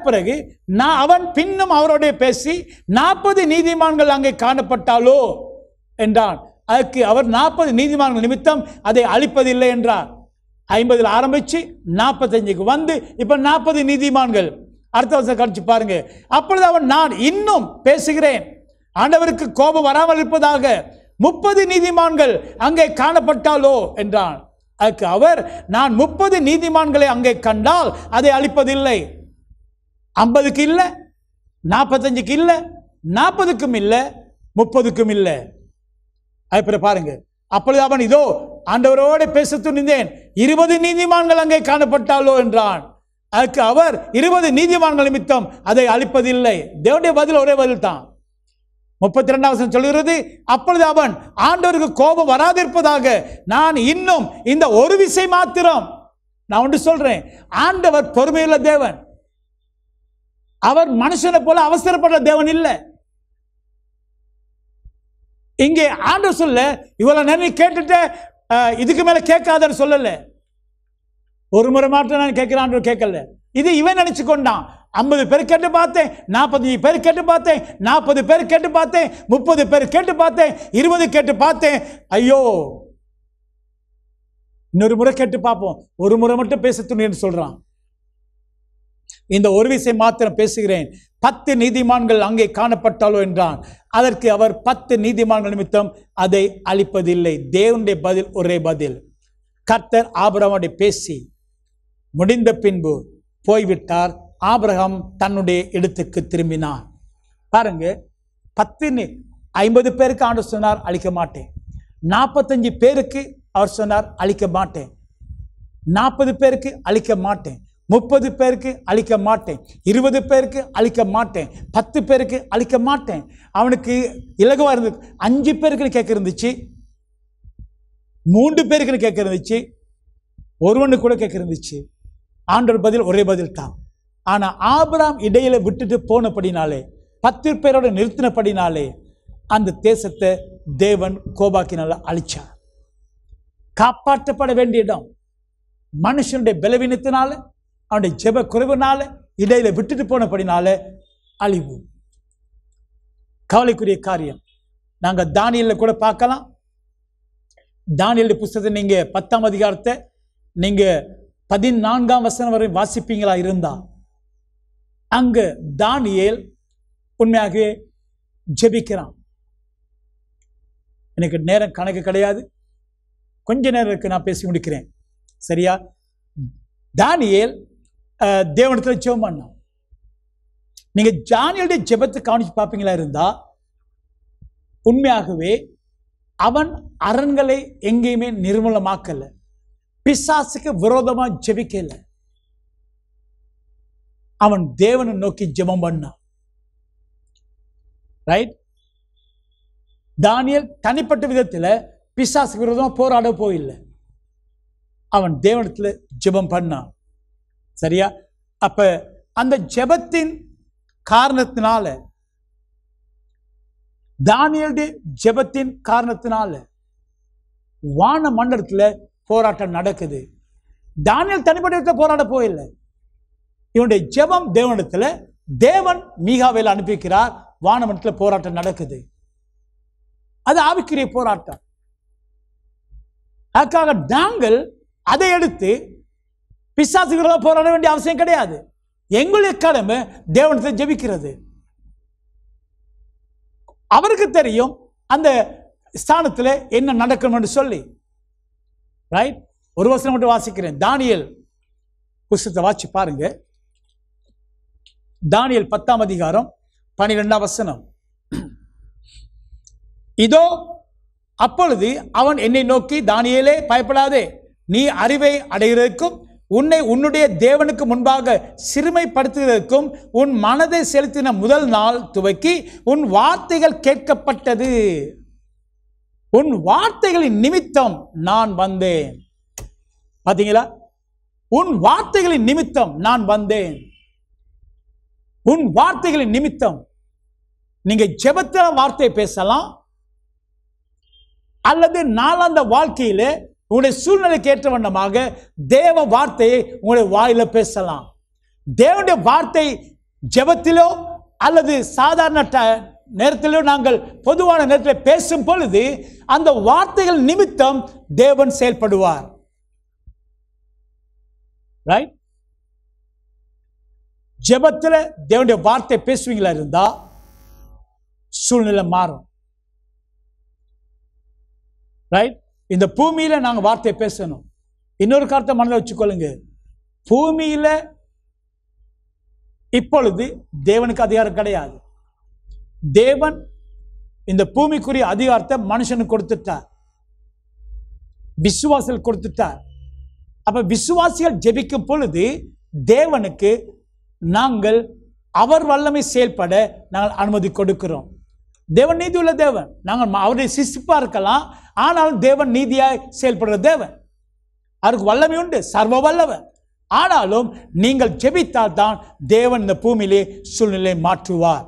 பிறகு நான் அவன் பின்னும் அவரோடைய பேசி நாற்பது நீதிமான்கள் அங்கே காணப்பட்டாலோ என்றான் அதுக்கு அவர் நாற்பது நீதிமான்கள் நிமித்தம் அதை அழிப்பதில்லை என்றார் ஐம்பதில் ஆரம்பித்து நாற்பத்தஞ்சுக்கு வந்து இப்போ நாற்பது நீதிமான்கள் அடுத்த வருஷம் கழிச்சு பாருங்க அப்பொழுது அவன் நான் இன்னும் பேசுகிறேன் ஆண்டவருக்கு கோபம் வராமல் இருப்பதாக முப்பது நீதிமான்கள் அங்கே காணப்பட்டாலோ என்றான் அதுக்கு அவர் நான் முப்பது நீதிமான்களை அங்கே கண்டால் அதை அளிப்பதில்லை ஐம்பதுக்கு இல்லை நாற்பத்தஞ்சுக்கு இல்லை நாற்பதுக்கும் இல்லை முப்பதுக்கும் இல்லை அதுப்பிற பாருங்க அப்பொழுது அவன் இதோ ஆண்டவரோடு பேச துணிந்தேன் இருபது நீதிமான்கள் அங்கே காணப்பட்டாலோ என்றான் அதுக்கு அவர் இருபது நீதிமான்கள் நிமித்தம் அதை அளிப்பதில்லை தேவனுடைய பதில் ஒரே பதில் தான் முப்பத்தி ரெண்டாம் சொல்கிறது அப்பொழுது அவன் ஆண்டவருக்கு கோபம் வராதிருப்பதாக நான் இன்னும் இந்த ஒரு விசை மாத்திரம் நான் ஒன்று சொல்றேன் ஆண்டவர் பொறுமையுள்ள தேவன் அவர் மனுஷனை போல அவசரப்படுற தேவன் இல்லை இங்கே ஆண்டவர் சொல்ல இவ்வளவு நன்றி கேட்டுட்டு இதுக்கு மேல கேட்காதன்னு சொல்லல ஒரு முறை மாற்றம் நான் கேட்கிறான் கேட்கல இது இவன் நினைச்சு கொண்டான் ஐம்பது பேர் கேட்டு பார்த்தேன் நாற்பத்தஞ்சு பேர் கேட்டு பார்த்தேன் நாற்பது பேர் கேட்டு பார்த்தேன் முப்பது பேர் கேட்டு பார்த்தேன் இருபது கேட்டு பார்த்தேன் ஐயோ இன்னொரு முறை கேட்டு பார்ப்போம் ஒரு முறை மட்டும் பேச துணின்னு சொல்கிறான் இந்த ஒரு விஷயம் மாத்திரம் பேசுகிறேன் பத்து நீதிமான்கள் அங்கே காணப்பட்டாலோ என்றான் அதற்கு அவர் பத்து நீதிமான்கள் நிமித்தம் அதை அளிப்பதில்லை தேவனுடைய பதில் ஒரே பதில் கர்த்தர் ஆபரவாடி பேசி முடிந்த பின்பு போய்விட்டார் ஆபிரகம் தன்னுடைய இடத்துக்கு திரும்பினான் பாருங்க பத்து ஐம்பது பேருக்கு ஆண்டு சொன்னார் அழிக்க மாட்டேன் நாற்பத்தஞ்சு பேருக்கு அவர் சொன்னார் அழிக்க மாட்டேன் நாற்பது பேருக்கு அழிக்க மாட்டேன் முப்பது பேருக்கு அழிக்க மாட்டேன் இருபது பேருக்கு அழிக்க மாட்டேன் பத்து பேருக்கு அழிக்க மாட்டேன் அவனுக்கு இலகுவாக இருந்தது அஞ்சு பேருக்குன்னு கேட்க இருந்துச்சு மூன்று பேருக்குன்னு கேட்க இருந்துச்சு ஒருவனுக்கு கூட கேட்க இருந்துச்சு ஆண்டோட பதில் ஒரே பதில் தான் ஆனால் ஆபிராம் இடையில விட்டுட்டு போனபடினாலே பத்து பேரோட நிறுத்தினபடினாலே அந்த தேசத்தை தேவன் கோபாக்கினால அழிச்சார் காப்பாற்றப்பட வேண்டிய இடம் மனுஷனுடைய பலவீனத்தினால அவனுடைய ஜெப குறைவுனால இடையில விட்டுட்டு போனபடினால அழிவு கவலைக்குரிய காரியம் நாங்கள் தானியலில் கூட பார்க்கலாம் தானியல் புஸ்தத்தை நீங்கள் பத்தாம் அதிகாரத்தை நீங்கள் பதினான்காம் வசனம் வரை வாசிப்பீங்களா இருந்தால் அங்கு தானியல் உண்மையாக ஜெபிக்கிறான் எனக்கு நேரம் கணக்கு கிடையாது கொஞ்ச நேரம் இருக்கு நான் பேசி முடிக்கிறேன் சரியா தானியல் தேவனத்தில் ஜெபம் பண்ணான் நீங்க ஜானியலுடைய ஜெபத்தை கவனிச்சு பார்ப்பீங்களா இருந்தா உண்மையாகவே அவன் அரண்களை எங்கேயுமே நிர்மூலமாக்கலை பிசாசுக்கு விரோதமாக ஜெபிக்கலை அவன் தேவனை நோக்கி ஜெபம் பண்ணான் ரைட் தானியல் தனிப்பட்ட விதத்தில் பிசாசு விரோதமாக போராட போயில்லை அவன் தேவனத்தில் ஜெபம் பண்ணான் சரியா அப்ப அந்த ஜெபத்தின் காரணத்தினால தானியலுடைய ஜெபத்தின் காரணத்தினால வான மண்டலத்தில் போராட்டம் நடக்குது தானியல் தனிப்பட்ட விதத்தில் போராட போயில்லை இவனுடைய ஜெபம் தேவனிடத்தில் தேவன் மீகாவில் அனுப்பிக்கிறார் வானமனத்தில் போராட்டம் நடக்குது அது ஆவிக்குரிய போராட்டம் அதுக்காக நாங்கள் அதை எடுத்து பிசாசுகளோட போராட வேண்டிய அவசியம் கிடையாது எங்களுடைய கடமை தேவனத்தை ஜெபிக்கிறது அவருக்கு தெரியும் அந்த ஸ்தானத்தில் என்ன நடக்கணும் என்று சொல்லி ரைட் ஒரு வருஷம் மட்டும் வாசிக்கிறேன் தானியல் புஸ்தத்தை வாசி பாருங்கள் தானியல் பத்தாம் அதிகாரம் பனிரெண்டாம் வசனம் இதோ அப்பொழுது அவன் என்னை நோக்கி தானியலே பயப்படாதே நீ அறிவை அடைகிறதற்கும் உன்னை உன்னுடைய தேவனுக்கு முன்பாக சிறுமைப்படுத்துவதற்கும் உன் மனதை செலுத்தின முதல் நாள் துவக்கி உன் வார்த்தைகள் கேட்கப்பட்டது உன் வார்த்தைகளின் நிமித்தம் நான் வந்தேன் பார்த்தீங்களா உன் வார்த்தைகளின் நிமித்தம் நான் வந்தேன் உன் வார்த்தைகளின் நிமித்தம் நீங்க ஜெபத்தில் வார்த்தை பேசலாம் அல்லது நாளாந்த வாழ்க்கையில உங்களுடைய சூழ்நிலைக்கு ஏற்ற வண்ணமாக தேவ வார்த்தையை உங்களுடைய வாயில பேசலாம் தேவனுடைய வார்த்தை ஜெபத்திலோ அல்லது சாதாரண நேரத்திலோ நாங்கள் பொதுவான நேரத்தில் பேசும் பொழுது அந்த வார்த்தைகள் நிமித்தம் தேவன் செயல்படுவார் ரைட் ஜெபத்தில் தேவனுடைய வார்த்தை பேசுவீங்களா இருந்தால் சூழ்நிலை மாறும் ரைட் இந்த பூமியில் நாங்கள் வார்த்தையை பேசணும் இன்னொரு காரத்தை மனதில் வச்சுக்கொள்ளுங்க பூமியில இப்பொழுது தேவனுக்கு அதிகாரம் கிடையாது தேவன் இந்த பூமிக்குரிய அதிகாரத்தை மனுஷனுக்கு கொடுத்துட்டார் விசுவாசிகள் கொடுத்துட்டார் அப்ப விசுவாசிகள் ஜெபிக்கும் பொழுது தேவனுக்கு நாங்கள் அவர் வல்லமை செயல்பட நாங்கள் அனுமதி கொடுக்கிறோம் தேவன் நீதி உள்ள தேவன் நாங்கள் அவருடைய சிசிப்பாக இருக்கலாம் ஆனாலும் தேவன் நீதியாக செயல்படுற தேவன் அவருக்கு வல்லமை உண்டு சர்வ வல்லவன் ஆனாலும் நீங்கள் ஜெபித்தால் தான் தேவன் இந்த பூமியிலே சூழ்நிலை மாற்றுவார்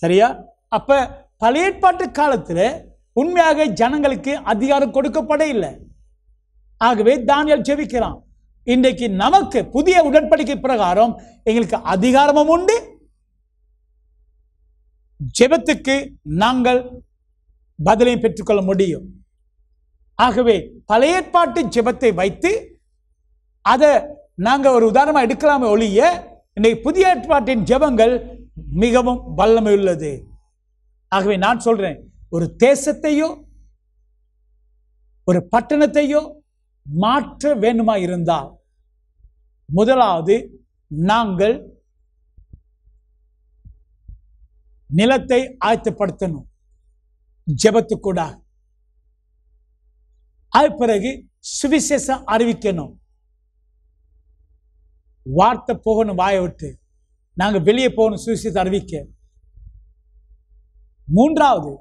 சரியா அப்போ பழைய ஏற்பாட்டு காலத்தில் உண்மையாக ஜனங்களுக்கு அதிகாரம் கொடுக்கப்பட இல்லை ஆகவே தானியல் ஜெபிக்கிறான் இன்றைக்கு நமக்கு புதிய உடன்படிக்கை பிரகாரம் எங்களுக்கு அதிகாரமும் உண்டு ஜெபத்துக்கு நாங்கள் பதிலையும் பெற்றுக்கொள்ள முடியும் ஆகவே பழைய ஏற்பாட்டு ஜெபத்தை வைத்து அதை நாங்கள் ஒரு உதாரணமாக எடுக்கலாமே ஒழிய இன்னைக்கு புதிய ஏற்பாட்டின் ஜெபங்கள் மிகவும் வல்லமை உள்ளது ஆகவே நான் சொல்கிறேன் ஒரு தேசத்தையோ ஒரு பட்டணத்தையோ மாற்ற வேண்டுமா இருந்தால் முதலாவது நாங்கள் நிலத்தை ஆயத்தப்படுத்தணும் ஜபத்துக்கூடாக அது பிறகு சுவிசேஷம் அறிவிக்கணும் வார்த்தை போகணும் வாயை விட்டு நாங்கள் வெளியே போகணும் சுவிசேஷம் அறிவிக்க மூன்றாவது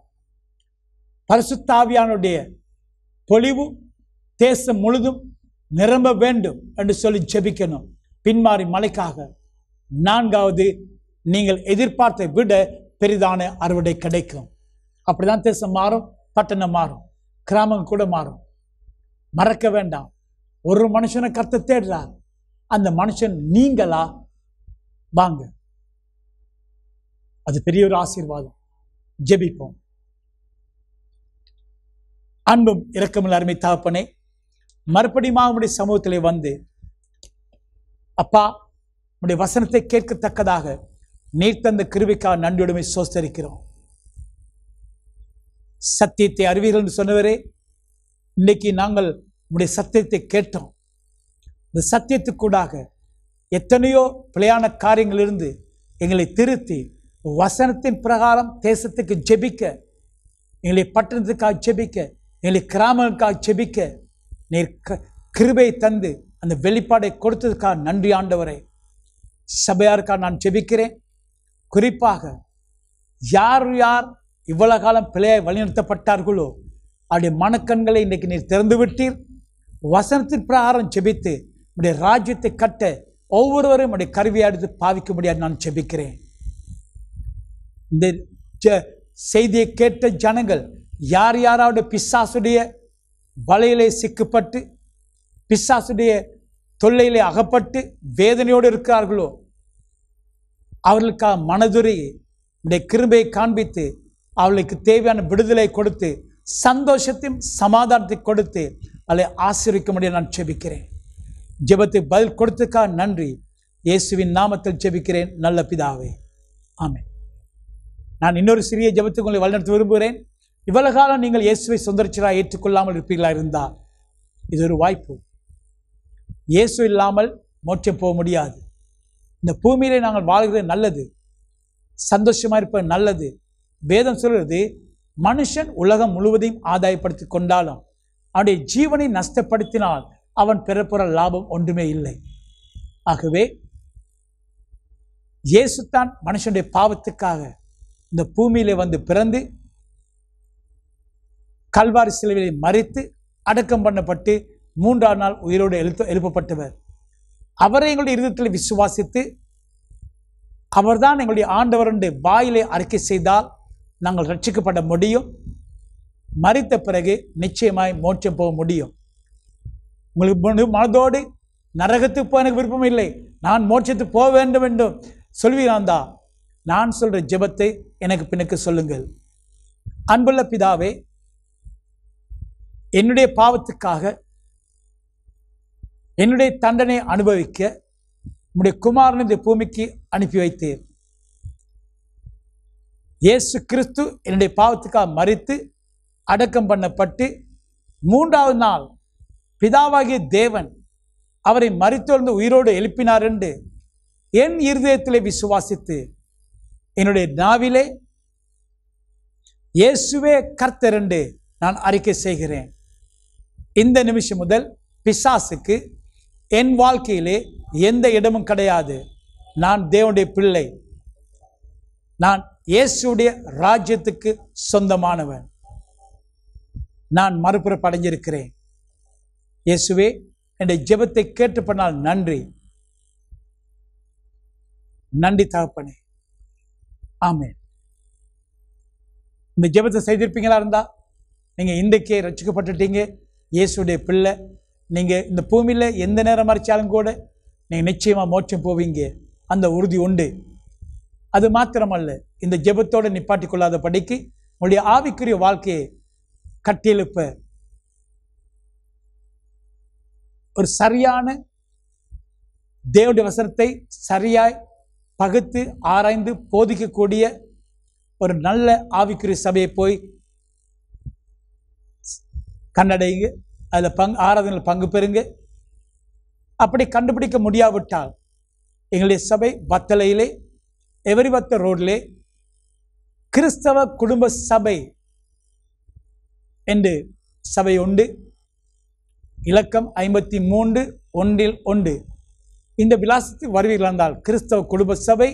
பரிசுத்தாவியானுடைய பொழிவு தேசம் முழுதும் நிரம்ப வேண்டும் என்று சொல்லி ஜெபிக்கணும் பின்மாறி மலைக்காக நான்காவது நீங்கள் எதிர்பார்த்தை விட பெரிதான அறுவடை கிடைக்கும் அப்படிதான் தேசம் மாறும் பட்டணம் மாறும் கிராமம் கூட மாறும் மறக்க வேண்டாம் ஒரு மனுஷனை கத்த தேடுறார் அந்த மனுஷன் நீங்களா வாங்க அது பெரிய ஒரு ஆசீர்வாதம் ஜெபிப்போம் அன்பும் இரக்கமில் அருமை தகப்பனே மறுபடியும் அவனுடைய சமூகத்தில் வந்து அப்பா உடைய வசனத்தை கேட்கத்தக்கதாக நீர் தந்த கிருவிக்காக நன்றியுடைமை சோஸ்தரிக்கிறோம் சத்தியத்தை அறிவீர்கள் என்று சொன்னவரே இன்னைக்கு நாங்கள் உடைய சத்தியத்தை கேட்டோம் இந்த சத்தியத்துக்கூடாக எத்தனையோ பிழையான இருந்து எங்களை திருத்தி வசனத்தின் பிரகாரம் தேசத்துக்கு ஜெபிக்க எங்களை பட்டணத்துக்காக ஜெபிக்க எங்களை கிராமங்களுக்காக ஜெபிக்க நீர் க கிருபை தந்து அந்த வெளிப்பாடை கொடுத்ததுக்காக நன்றி ஆண்டவரே சபையாருக்காக நான் செபிக்கிறேன் குறிப்பாக யார் யார் இவ்வளவு காலம் பிழையை வழிநிறுத்தப்பட்டார்களோ அவருடைய மனக்கண்களை இன்றைக்கு நீர் திறந்து விட்டீர் வசனத்தின் பிரகாரம் செபித்து உடைய ராஜ்யத்தை கட்ட ஒவ்வொருவரும் உடைய கருவியை எடுத்து பாவிக்க முடியாது நான் செபிக்கிறேன் இந்த செய்தியை கேட்ட ஜனங்கள் யார் யாராவது பிசாசுடைய வலையிலே சிக்கப்பட்டு பிசாசுடைய தொல்லையிலே அகப்பட்டு வேதனையோடு இருக்கிறார்களோ அவர்களுக்காக மனதுரை உடைய கிருபையை காண்பித்து அவளுக்கு தேவையான விடுதலை கொடுத்து சந்தோஷத்தையும் சமாதானத்தை கொடுத்து அவளை ஆசிரிக்க முடிய நான் செபிக்கிறேன் ஜெபத்தை பதில் கொடுத்துக்கா நன்றி இயேசுவின் நாமத்தில் ஜெபிக்கிறேன் நல்ல பிதாவே ஆமே நான் இன்னொரு சிறிய ஜெபத்துக்கு உங்களை வழிநடத்த விரும்புகிறேன் இவ்வளவு காலம் நீங்கள் இயேசுவை சுந்தரிச்சராக ஏற்றுக்கொள்ளாமல் இருப்பீர்களா இருந்தால் இது ஒரு வாய்ப்பு இயேசு இல்லாமல் மோட்சம் போக முடியாது இந்த பூமியிலே நாங்கள் வாழ்கிறது நல்லது சந்தோஷமாக இருப்பது நல்லது வேதம் சொல்கிறது மனுஷன் உலகம் முழுவதையும் ஆதாயப்படுத்தி கொண்டாலும் அவனுடைய ஜீவனை நஷ்டப்படுத்தினால் அவன் பிறப்புற லாபம் ஒன்றுமே இல்லை ஆகவே இயேசுத்தான் மனுஷனுடைய பாவத்துக்காக இந்த பூமியிலே வந்து பிறந்து கல்வாரி சிலுவையை மறித்து அடக்கம் பண்ணப்பட்டு மூன்றாம் நாள் உயிரோடு எழுத்து எழுப்பப்பட்டவர் அவரை எங்களுடைய இருதத்தில் விசுவாசித்து அவர்தான் எங்களுடைய ஆண்டவருடைய வாயிலை அறிக்கை செய்தால் நாங்கள் ரட்சிக்கப்பட முடியும் மறித்த பிறகு நிச்சயமாய் மோட்சம் போக முடியும் உங்களுக்கு மனதோடு நரகத்துக்கு போக எனக்கு விருப்பம் இல்லை நான் மோட்சத்துக்கு போக வேண்டும் என்றும் சொல்வீராந்தா நான் சொல்கிற ஜெபத்தை எனக்கு பின்னுக்கு சொல்லுங்கள் அன்புள்ள பிதாவே என்னுடைய பாவத்துக்காக என்னுடைய தண்டனை அனுபவிக்க உம்முடைய குமாரன் இந்த பூமிக்கு அனுப்பி வைத்தீர் இயேசு கிறிஸ்து என்னுடைய பாவத்துக்காக மறித்து அடக்கம் பண்ணப்பட்டு மூன்றாவது நாள் பிதாவாகிய தேவன் அவரை மறித்தொழுந்து உயிரோடு எழுப்பினார் என்று என் இருதயத்தில் விசுவாசித்து என்னுடைய நாவிலே இயேசுவே கர்த்தரண்டு நான் அறிக்கை செய்கிறேன் இந்த நிமிஷம் முதல் பிசாசுக்கு என் வாழ்க்கையிலே எந்த இடமும் கிடையாது நான் தேவனுடைய பிள்ளை நான் இயேசுடைய ராஜ்யத்துக்கு சொந்தமானவன் நான் மறுபுறம் அடைஞ்சிருக்கிறேன் இயேசுவே என்னுடைய ஜெபத்தை கேட்டு பண்ணால் நன்றி நன்றி தகப்பனே ஆமே இந்த ஜெபத்தை செய்திருப்பீங்களா இருந்தா நீங்கள் இன்றைக்கே ரச்சிக்கப்பட்டுட்டீங்க இயேசுடைய பிள்ளை நீங்கள் இந்த பூமியில் எந்த நேரம் மறைச்சாலும் கூட நீங்கள் நிச்சயமாக மோட்சம் போவீங்க அந்த உறுதி உண்டு அது மாத்திரமல்ல இந்த ஜெபத்தோடு நிப்பாட்டி கொள்ளாத படிக்கு உங்களுடைய ஆவிக்குரிய வாழ்க்கையை கட்டியெழுப்ப ஒரு சரியான தேவடைய வசனத்தை சரியாய் பகுத்து ஆராய்ந்து போதிக்கக்கூடிய ஒரு நல்ல ஆவிக்குரிய சபையை போய் கண்டடையுங்க அதில் பங் ஆராதனையில் பங்கு பெறுங்க அப்படி கண்டுபிடிக்க முடியாவிட்டால் எங்களுடைய சபை பத்தலையிலே எவரிபத்த ரோடிலே கிறிஸ்தவ குடும்ப சபை என்று சபை உண்டு இலக்கம் ஐம்பத்தி மூன்று ஒன்றில் ஒன்று இந்த விலாசத்தில் வருவீர்கள் என்றால் கிறிஸ்தவ குடும்ப சபை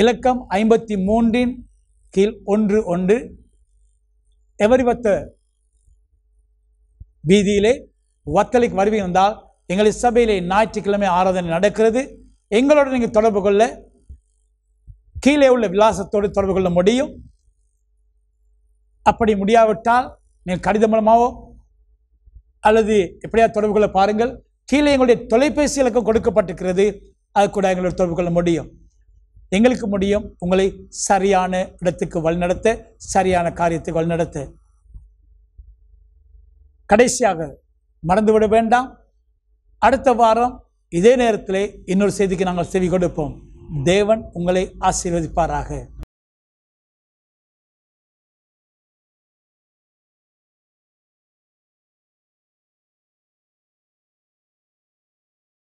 இலக்கம் ஐம்பத்தி மூன்றின் கீழ் ஒன்று ஒன்று எவரிபத்த வீதியிலே வத்தலைக்கு வருவி வந்தால் எங்கள் சபையிலே ஞாயிற்றுக்கிழமை ஆராதனை நடக்கிறது எங்களோட நீங்கள் தொடர்பு கொள்ள கீழே உள்ள விலாசத்தோடு தொடர்பு கொள்ள முடியும் அப்படி முடியாவிட்டால் நீங்கள் கடிதம் மூலமாகவோ அல்லது எப்படியா தொடர்பு கொள்ள பாருங்கள் கீழே எங்களுடைய தொலைபேசி இலக்கம் கொடுக்கப்பட்டிருக்கிறது அது கூட எங்களோட தொடர்பு கொள்ள முடியும் எங்களுக்கு முடியும் உங்களை சரியான இடத்துக்கு வழிநடத்த சரியான காரியத்துக்கு வழிநடத்த கடைசியாக மறந்துவிட வேண்டாம் அடுத்த வாரம் இதே நேரத்தில் இன்னொரு செய்திக்கு நாங்கள் செவி கொடுப்போம் தேவன் உங்களை ஆசீர்வதிப்பாராக